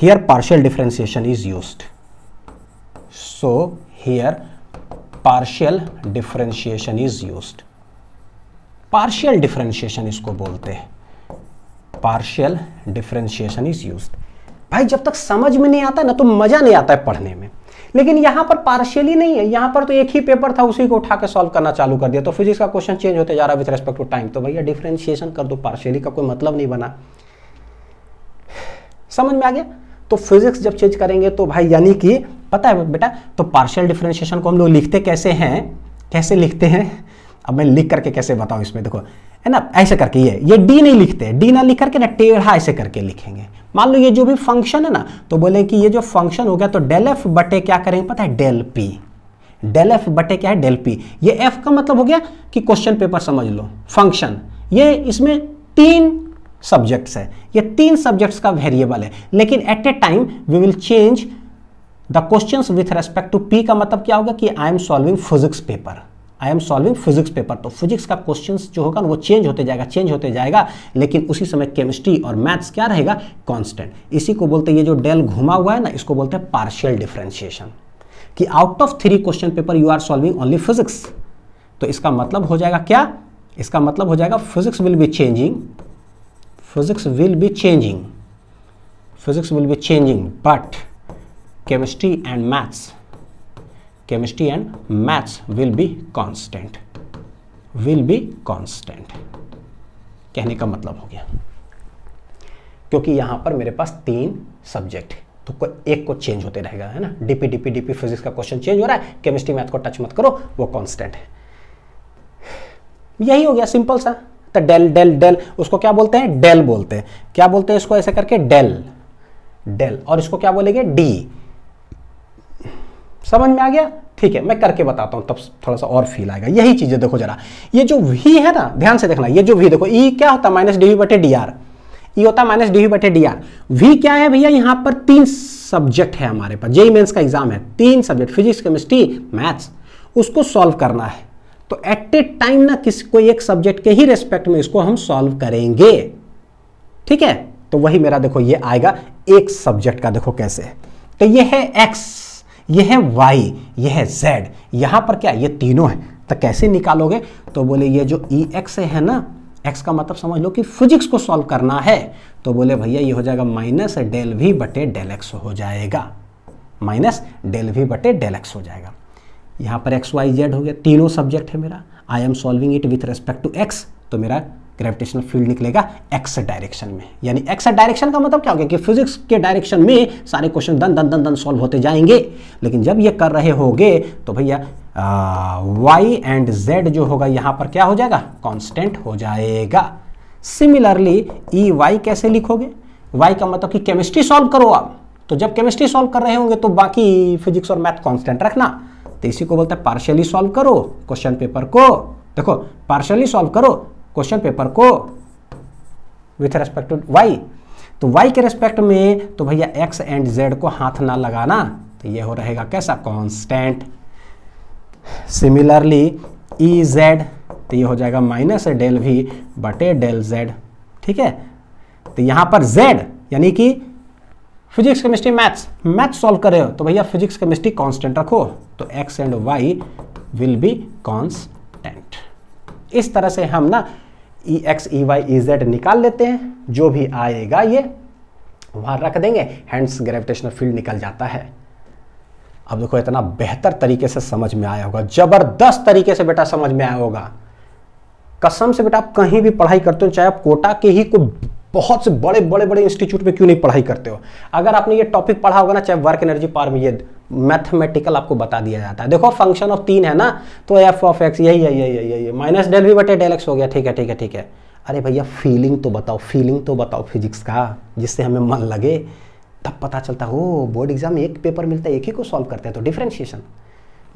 here partial differentiation is used so here partial differentiation is used partial differentiation इसको बोलते हैं पार्शियल डिफरेंशिएशन इज यूज्ड भाई जब तक समझ में नहीं आता ना तो मजा नहीं आता है पढ़ने में लेकिन यहाँ पर पार्शियली नहीं है यहां पर तो एक ही पेपर था उसी को उठा के सॉल्व करना चालू कर दिया तो फिजिक्स का क्वेश्चन चेंज होते जा रहा है विथ रेस्पेक्ट टू टाइम तो भैया डिफ्रेंशिएशन कर दो पार्शियली का कोई मतलब नहीं बना समझ में आ गया तो फिजिक्स जब चेंज करेंगे तो भाई यानी कि पता है बेटा तो पार्शियल डिफ्रेंशिएशन को हम लोग लिखते कैसे हैं कैसे लिखते हैं अब मैं लिख करके कैसे बताऊं इसमें देखो है ना ऐसे करके ये ये डी नहीं लिखते डी ना लिख करके ना टेढ़ा ऐसे करके लिखेंगे मान लो ये जो भी फंक्शन है ना तो बोले कि ये जो फंक्शन हो गया तो डेल एफ बटे क्या करेंगे पता है डेल पी डेल एफ बटे क्या है डेल पी ये एफ का मतलब हो गया कि क्वेश्चन पेपर समझ लो फंक्शन ये इसमें तीन सब्जेक्ट्स है ये तीन सब्जेक्ट्स का वेरिएबल है लेकिन at a time we will change the question with respect to P का मतलब क्या होगा कि I am solving physics paper I am solving physics paper तो फिजिक्स का क्वेश्चन जो होगा वो चेंज होते जाएगा चेंज होते जाएगा लेकिन उसी समय केमिस्ट्री और मैथ्स क्या रहेगा कॉन्स्टेंट इसी को बोलते ये जो डेल घुमा हुआ है ना इसको बोलते हैं पार्शियल डिफ्रेंशिएशन कि out of three question paper you are solving only physics तो इसका मतलब हो जाएगा क्या इसका मतलब हो जाएगा physics will be changing physics will be changing physics will be changing but chemistry and maths chemistry and maths will be constant will be constant कहने का मतलब हो गया क्योंकि यहां पर मेरे पास तीन सब्जेक्ट तो को एक को चेंज होते रहेगा है ना डीपी डीपी डीपी फिजिक्स का क्वेश्चन चेंज हो रहा है केमिस्ट्री मैथ को टच मत करो वो कांस्टेंट है यही हो गया सिंपल सा तो डेल डेल डेल उसको क्या बोलते हैं डेल बोलते हैं क्या बोलते हैं इसको ऐसे करके डेल डेल और इसको क्या बोलेंगे डी समझ में आ गया ठीक है मैं करके बताता हूँ तब थोड़ा सा और फील आएगा यही चीज़ें देखो जरा ये जो वी है ना ध्यान से देखना ये जो वी देखो ई e क्या होता है माइनस डी बटे डी आर ई होता है माइनस डी बटे डी आर वी क्या है भैया यहाँ पर तीन सब्जेक्ट है हमारे पास जेई मेन्स e का एग्जाम है तीन सब्जेक्ट फिजिक्स केमिस्ट्री मैथ्स उसको सॉल्व करना है तो एट ए टाइम ना किसी कोई एक सब्जेक्ट के ही रेस्पेक्ट में इसको हम सॉल्व करेंगे ठीक है तो वही मेरा देखो ये आएगा एक सब्जेक्ट का देखो कैसे है तो ये है एक्स यह है वाई यह है जेड यहाँ पर क्या ये तीनों है तो कैसे निकालोगे तो बोले ये जो ई e एक्स है ना एक्स का मतलब समझ लो कि फिजिक्स को सॉल्व करना है तो बोले भैया ये हो जाएगा माइनस डेल वी बटे डेल एक्स हो जाएगा माइनस डेल वी बटे डेल एक्स हो जाएगा यहाँ पर एक्स वाई जेड हो गया तीनों सब्जेक्ट है मेरा I am solving it with respect to x तो मेरा ग्रेविटेशनल फील्ड निकलेगा एक्स डायरेक्शन में यानी एक्स डायरेक्शन का मतलब क्या हो गया कि फिजिक्स के डायरेक्शन में सारे क्वेश्चन दन दन दन दन सॉल्व होते जाएंगे लेकिन जब ये कर रहे होगे तो भैया वाई एंड जेड जो होगा यहाँ पर क्या हो जाएगा कॉन्स्टेंट हो जाएगा सिमिलरली ई वाई कैसे लिखोगे वाई का मतलब कि केमिस्ट्री सॉल्व करो आप तो जब केमिस्ट्री सॉल्व कर रहे होंगे तो बाकी फिजिक्स और मैथ कॉन्स्टेंट रखना तो इसी को बोलते हैं पार्शियली सॉल्व करो क्वेश्चन पेपर को देखो पार्शियली सॉल्व करो क्वेश्चन पेपर को विथ रेस्पेक्ट टू वाई तो वाई के रेस्पेक्ट में तो भैया एक्स एंड जेड को हाथ ना लगाना तो ये हो रहेगा कैसा कॉन्स्टेंट सिमिलरली ई जेड तो ये हो जाएगा माइनस डेल वी बटे डेल जेड ठीक है तो यहां पर जेड यानी कि physics chemistry maths math solve कर रहे हो तो भैया फिजिक्स केमिस्ट्री कांस्टेंट रखो तो x and y will be constant इस तरह से हम ना E x E y E z निकाल लेते हैं जो भी आएगा ये वहां रख देंगे हैंड्स ग्रेविटेशनल फील्ड निकल जाता है अब देखो इतना बेहतर तरीके से समझ में आया होगा जबरदस्त तरीके से बेटा समझ में आया होगा कसम से बेटा आप कहीं भी पढ़ाई करते हो चाहे आप कोटा के ही कोई बहुत से बड़े बड़े बड़े इंस्टीट्यूट में क्यों नहीं पढ़ाई करते हो अगर आपने ये टॉपिक पढ़ा होगा ना चाहे वर्क एनर्जी पार में ये मैथमेटिकल आपको बता दिया जाता है देखो फंक्शन ऑफ तीन है ना तो एफ ऑफ एक्स यही है यही यही यही माइनस डेल वी बटे डेल एक्स हो गया ठीक है ठीक है ठीक है अरे भैया फीलिंग तो बताओ फीलिंग तो बताओ फिजिक्स का जिससे हमें मन लगे तब पता चलता हो बोर्ड एग्जाम एक पेपर मिलता है एक ही को सॉल्व करते हैं तो डिफ्रेंशिएशन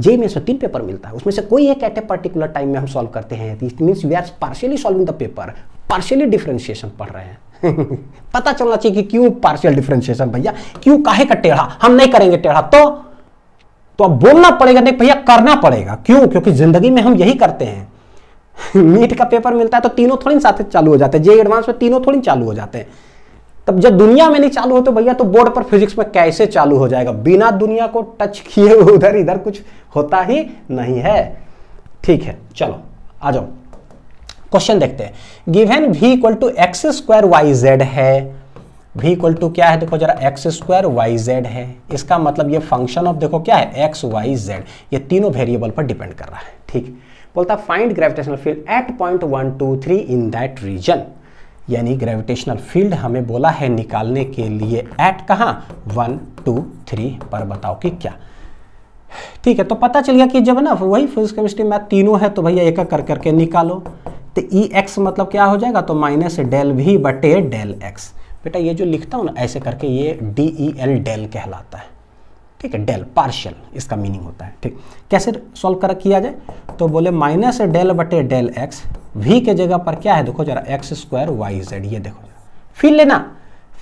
जे में से तीन पेपर मिलता है उसमें से कोई एक एट ए पर्टिकुलर टाइम में हम सॉल्व करते हैं it means we are partially solving the paper partially differentiation पढ़ रहे हैं पता चलना चाहिए कि क्यों पार्शियल डिफरेंशिएशन भैया क्यों काहे का टेढ़ा हम नहीं करेंगे टेढ़ा तो तो अब बोलना पड़ेगा नहीं भैया करना पड़ेगा क्यों क्योंकि जिंदगी में हम यही करते हैं नीट का पेपर मिलता है तो तीनों थोड़ी साथ चालू हो जाते हैं जे एडवांस में तीनों थोड़ी चालू हो जाते हैं तब जब दुनिया में नहीं चालू हो तो भैया तो बोर्ड पर फिजिक्स में कैसे चालू हो जाएगा बिना दुनिया को टच किए उधर इधर कुछ होता ही नहीं है ठीक है चलो आ जाओ क्वेश्चन देखते हैं given V equal to x square y z है वी इक्वल टू क्या है देखो जरा एक्स स्क्वायर वाई जेड है इसका मतलब ये फंक्शन ऑफ देखो क्या है एक्स वाई जेड ये तीनों वेरिएबल पर डिपेंड कर रहा है ठीक बोलता find gravitational field at point one two three in that region यानी ग्रेविटेशनल फील्ड हमें बोला है निकालने के लिए एट कहाँ वन टू थ्री पर बताओ कि क्या ठीक है तो पता चल गया कि जब ना वही फिजिक्स केमिस्ट्री मैथ तीनों है तो भैया एक एक कर करके निकालो तो ई e एक्स मतलब क्या हो जाएगा तो माइनस डेल वी बटे डेल एक्स बेटा ये जो लिखता हूँ ना ऐसे करके ये डी ई एल डेल कहलाता है ठीक है डेल पार्शियल इसका मीनिंग होता है ठीक कैसे सॉल्व कर किया जाए तो बोले माइनस डेल बटे डेल एक्स वी के जगह पर क्या है देखो जरा एक्स स्क्वायर वाई जेड ये देखो जरा फिर लेना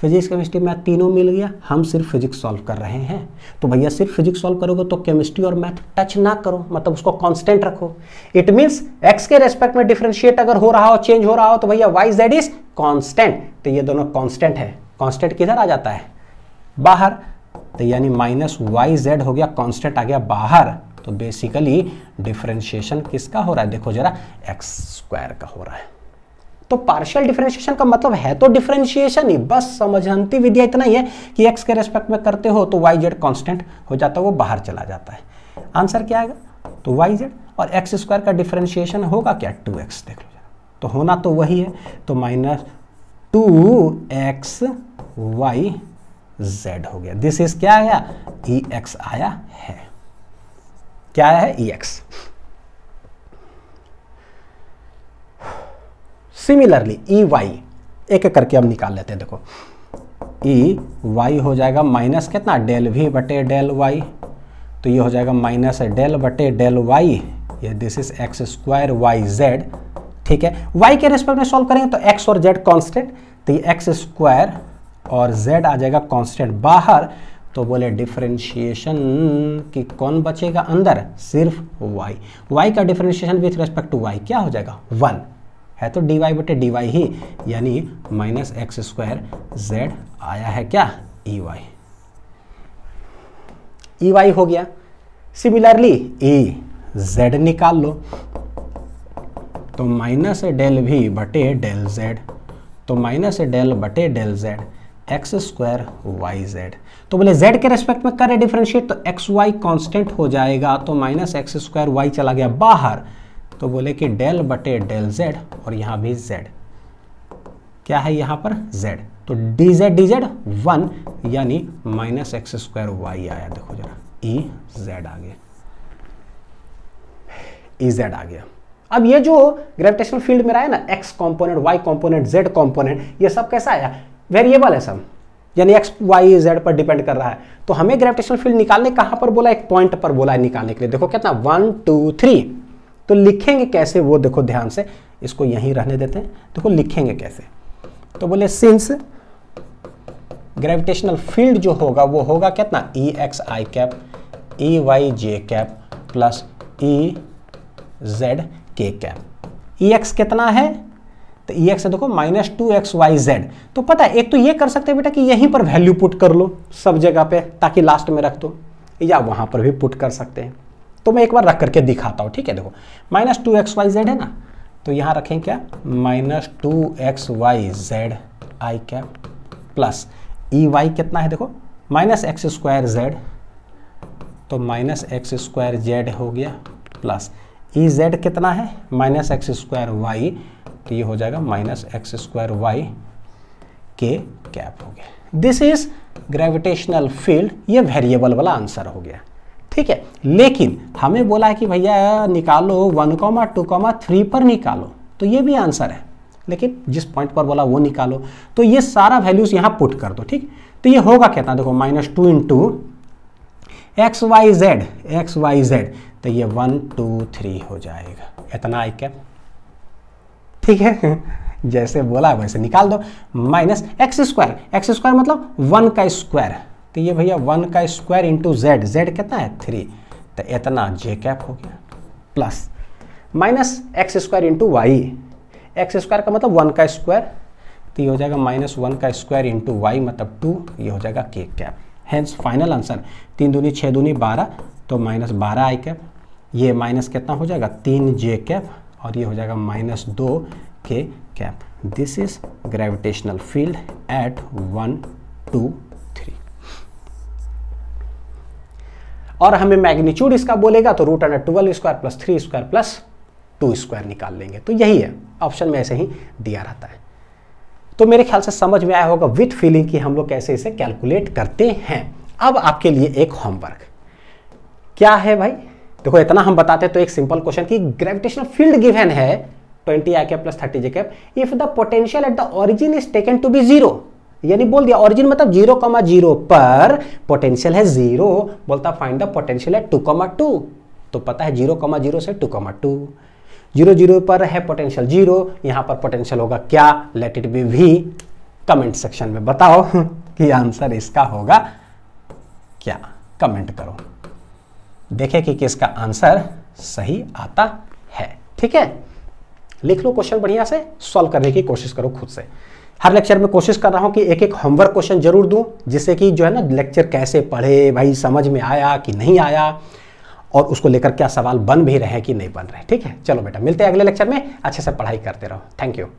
फिजिक्स केमिस्ट्री मैथ तीनों मिल गया हम सिर्फ फिजिक्स सॉल्व कर रहे हैं तो भैया सिर्फ फिजिक्स सॉल्व करोगे तो केमिस्ट्री और मैथ टच ना करो मतलब उसको कॉन्स्टेंट रखो इट मीन्स एक्स के रेस्पेक्ट में डिफ्रेंशिएट अगर हो रहा हो चेंज हो रहा हो तो भैया वाई जेड इज कॉन्स्टेंट तो ये दोनों कॉन्स्टेंट है कॉन्स्टेंट किधर आ जाता है बाहर तो यानी माइनस वाई जेड हो गया कॉन्स्टेंट आ गया बाहर तो बेसिकली डिफ्रेंशिएशन किसका हो रहा है देखो जरा एक्स स्क्वायर का हो रहा है तो पार्शियल डिफरेंशिएशन का मतलब है तो डिफरेंशिएशन ही बस समझाती विधिया इतना ही है कि एक्स के रेस्पेक्ट में करते हो तो वाई जेड कॉन्स्टेंट हो जाता है वो बाहर चला जाता है आंसर क्या आएगा तो वाई जेड और एक्स स्क्वायर का डिफरेंशिएशन होगा क्या टू एक्स देख लो तो होना तो वही है तो minus two x Y z हो गया दिस इज क्या आया ई e एक्स आया है क्या आया है E e x similarly E y एक एक करके हम निकाल लेते हैं देखो ई e वाई हो जाएगा माइनस कितना डेल वी बटे डेल वाई तो ये हो जाएगा माइनस डेल बटे डेल वाई ये this is x square y z ठीक है वाई के रेस्पेक्ट में सॉल्व करेंगे तो एक्स और जेड कॉन्स्टेंट तो ये एक्स स्क्वायर और जेड आ जाएगा कॉन्स्टेंट बाहर तो बोले डिफ्रेंशिएशन की कौन बचेगा अंदर सिर्फ वाई वाई का differentiation with respect to y क्या हो जाएगा वन है तो डी वाई बटे डी वाई ही यानी माइनस एक्स स्क्वायर जेड आया है क्या ई वाई ई वाई हो गया सिमिलरली ए जेड निकाल लो तो माइनस डेल भी बटे डेल जेड तो माइनस डेल बटे del z x square y z तो बोले z के रेस्पेक्ट में करें डिफ्रेंशिएट तो एक्स वाई कॉन्स्टेंट हो जाएगा तो माइनस एक्स स्क्वायर वाई चला गया बाहर तो बोले कि डेल बटे डेल जेड और यहाँ भी जेड क्या है यहाँ पर जेड तो d z d z one यानी माइनस एक्स स्क्वायर वाई आया देखो जरा ई जेड आ गया ई जेड आ गया अब ये जो ग्रेविटेशनल फील्ड मेरा है ना x component y component z component ये सब कैसा आया वेरिएबल है सब यानी एक्स वाई जेड पर डिपेंड कर रहा है तो हमें ग्रेविटेशनल फील्ड निकालने कहां पर बोला एक पॉइंट पर बोला है निकालने के लिए देखो कितना वन टू थ्री तो लिखेंगे कैसे वो देखो ध्यान से इसको यहीं रहने देते हैं देखो लिखेंगे कैसे तो बोले सिंस ग्रेविटेशनल फील्ड जो होगा वो होगा कितना ई एक्स आई कैप ई वाई जे कैप प्लस ई जेड के कैप ई एक्स कितना है तो ई e एक्स देखो minus two x Y z तो पता है एक तो ये कर सकते हैं बेटा कि यहीं पर वैल्यू पुट कर लो सब जगह पे ताकि लास्ट में रख दो या वहां पर भी पुट कर सकते हैं तो मैं एक बार रख करके दिखाता हूँ ठीक है देखो minus two x Y z है ना तो यहाँ रखें क्या minus two x Y z i cap plus E y कितना है देखो माइनस एक्स स्क्वायर जेड तो माइनस एक्स स्क्वायर जेड हो गया प्लस ई जेड कितना है माइनस एक्स स्क्वायर वाई तो ये हो जाएगा minus x square y k cap हो गया दिस इज ग्रेविटेशनल फील्ड ये वेरिएबल वाला आंसर हो गया लेकिन हमें बोला है कि भैया निकालो one comma two comma three पर निकालो तो ये भी आंसर है लेकिन जिस पॉइंट पर बोला वो निकालो तो ये सारा वैल्यूज यहाँ पुट कर दो ठीक तो ये होगा कहता देखो minus two into x Y z x Y z तो ये वन टू थ्री हो जाएगा इतना आई कैप ठीक है जैसे बोला वैसे निकाल दो minus x square x square मतलब वन का स्क्वायर तो ये भैया वन का स्क्वायर इंटू जेड जेड कितना है थ्री तो इतना जे कैप हो गया plus minus x square into y x square का मतलब वन का स्क्वायर तो ये हो जाएगा माइनस वन का स्क्वायर इंटू वाई मतलब टू ये हो जाएगा के कैप हैंस फाइनल आंसर तीन दूनी छः दूनी बारह तो माइनस बारह आई कैप ये माइनस कितना हो जाएगा तीन जे कैप और ये हो जाएगा माइनस दो k cap this is gravitational field at one two और हमें मैग्नीच्यूड इसका बोलेगा तो root under twelve square plus three square plus two square निकाल लेंगे तो यही है ऑप्शन में ऐसे ही दिया रहता है तो मेरे ख्याल से समझ में आया होगा विथ फीलिंग कि हम लोग कैसे इसे कैलकुलेट करते हैं अब आपके लिए एक होमवर्क क्या है भाई देखो इतना हम बताते हैं तो एक सिंपल क्वेश्चन की ग्रेविटेशनल फील्ड गिवन है 20 i cap plus thirty j cap if the potential at the origin is taken to be zero यानी बोल दिया ओरिजिन मतलब जीरो कॉमा जीरो पर पोटेंशियल है जीरो बोलता फाइंड द पोटेंशियल है टू कॉमा टू तो पता है जीरो कॉमा जीरो से two comma two zero zero पर है पोटेंशियल जीरो यहां पर पोटेंशियल होगा क्या late it be V comment section में बताओ कि आंसर इसका होगा क्या कमेंट करो देखे कि किसका आंसर सही आता है ठीक है लिख लो क्वेश्चन बढ़िया से सॉल्व करने की कोशिश करो खुद से हर लेक्चर में कोशिश कर रहा हूँ कि एक एक होमवर्क क्वेश्चन जरूर दूँ जिससे कि जो है ना लेक्चर कैसे पढ़े भाई समझ में आया कि नहीं आया और उसको लेकर क्या सवाल बन भी रहे कि नहीं बन रहे ठीक है चलो बेटा मिलते हैं अगले लेक्चर में अच्छे से पढ़ाई करते रहो थैंक यू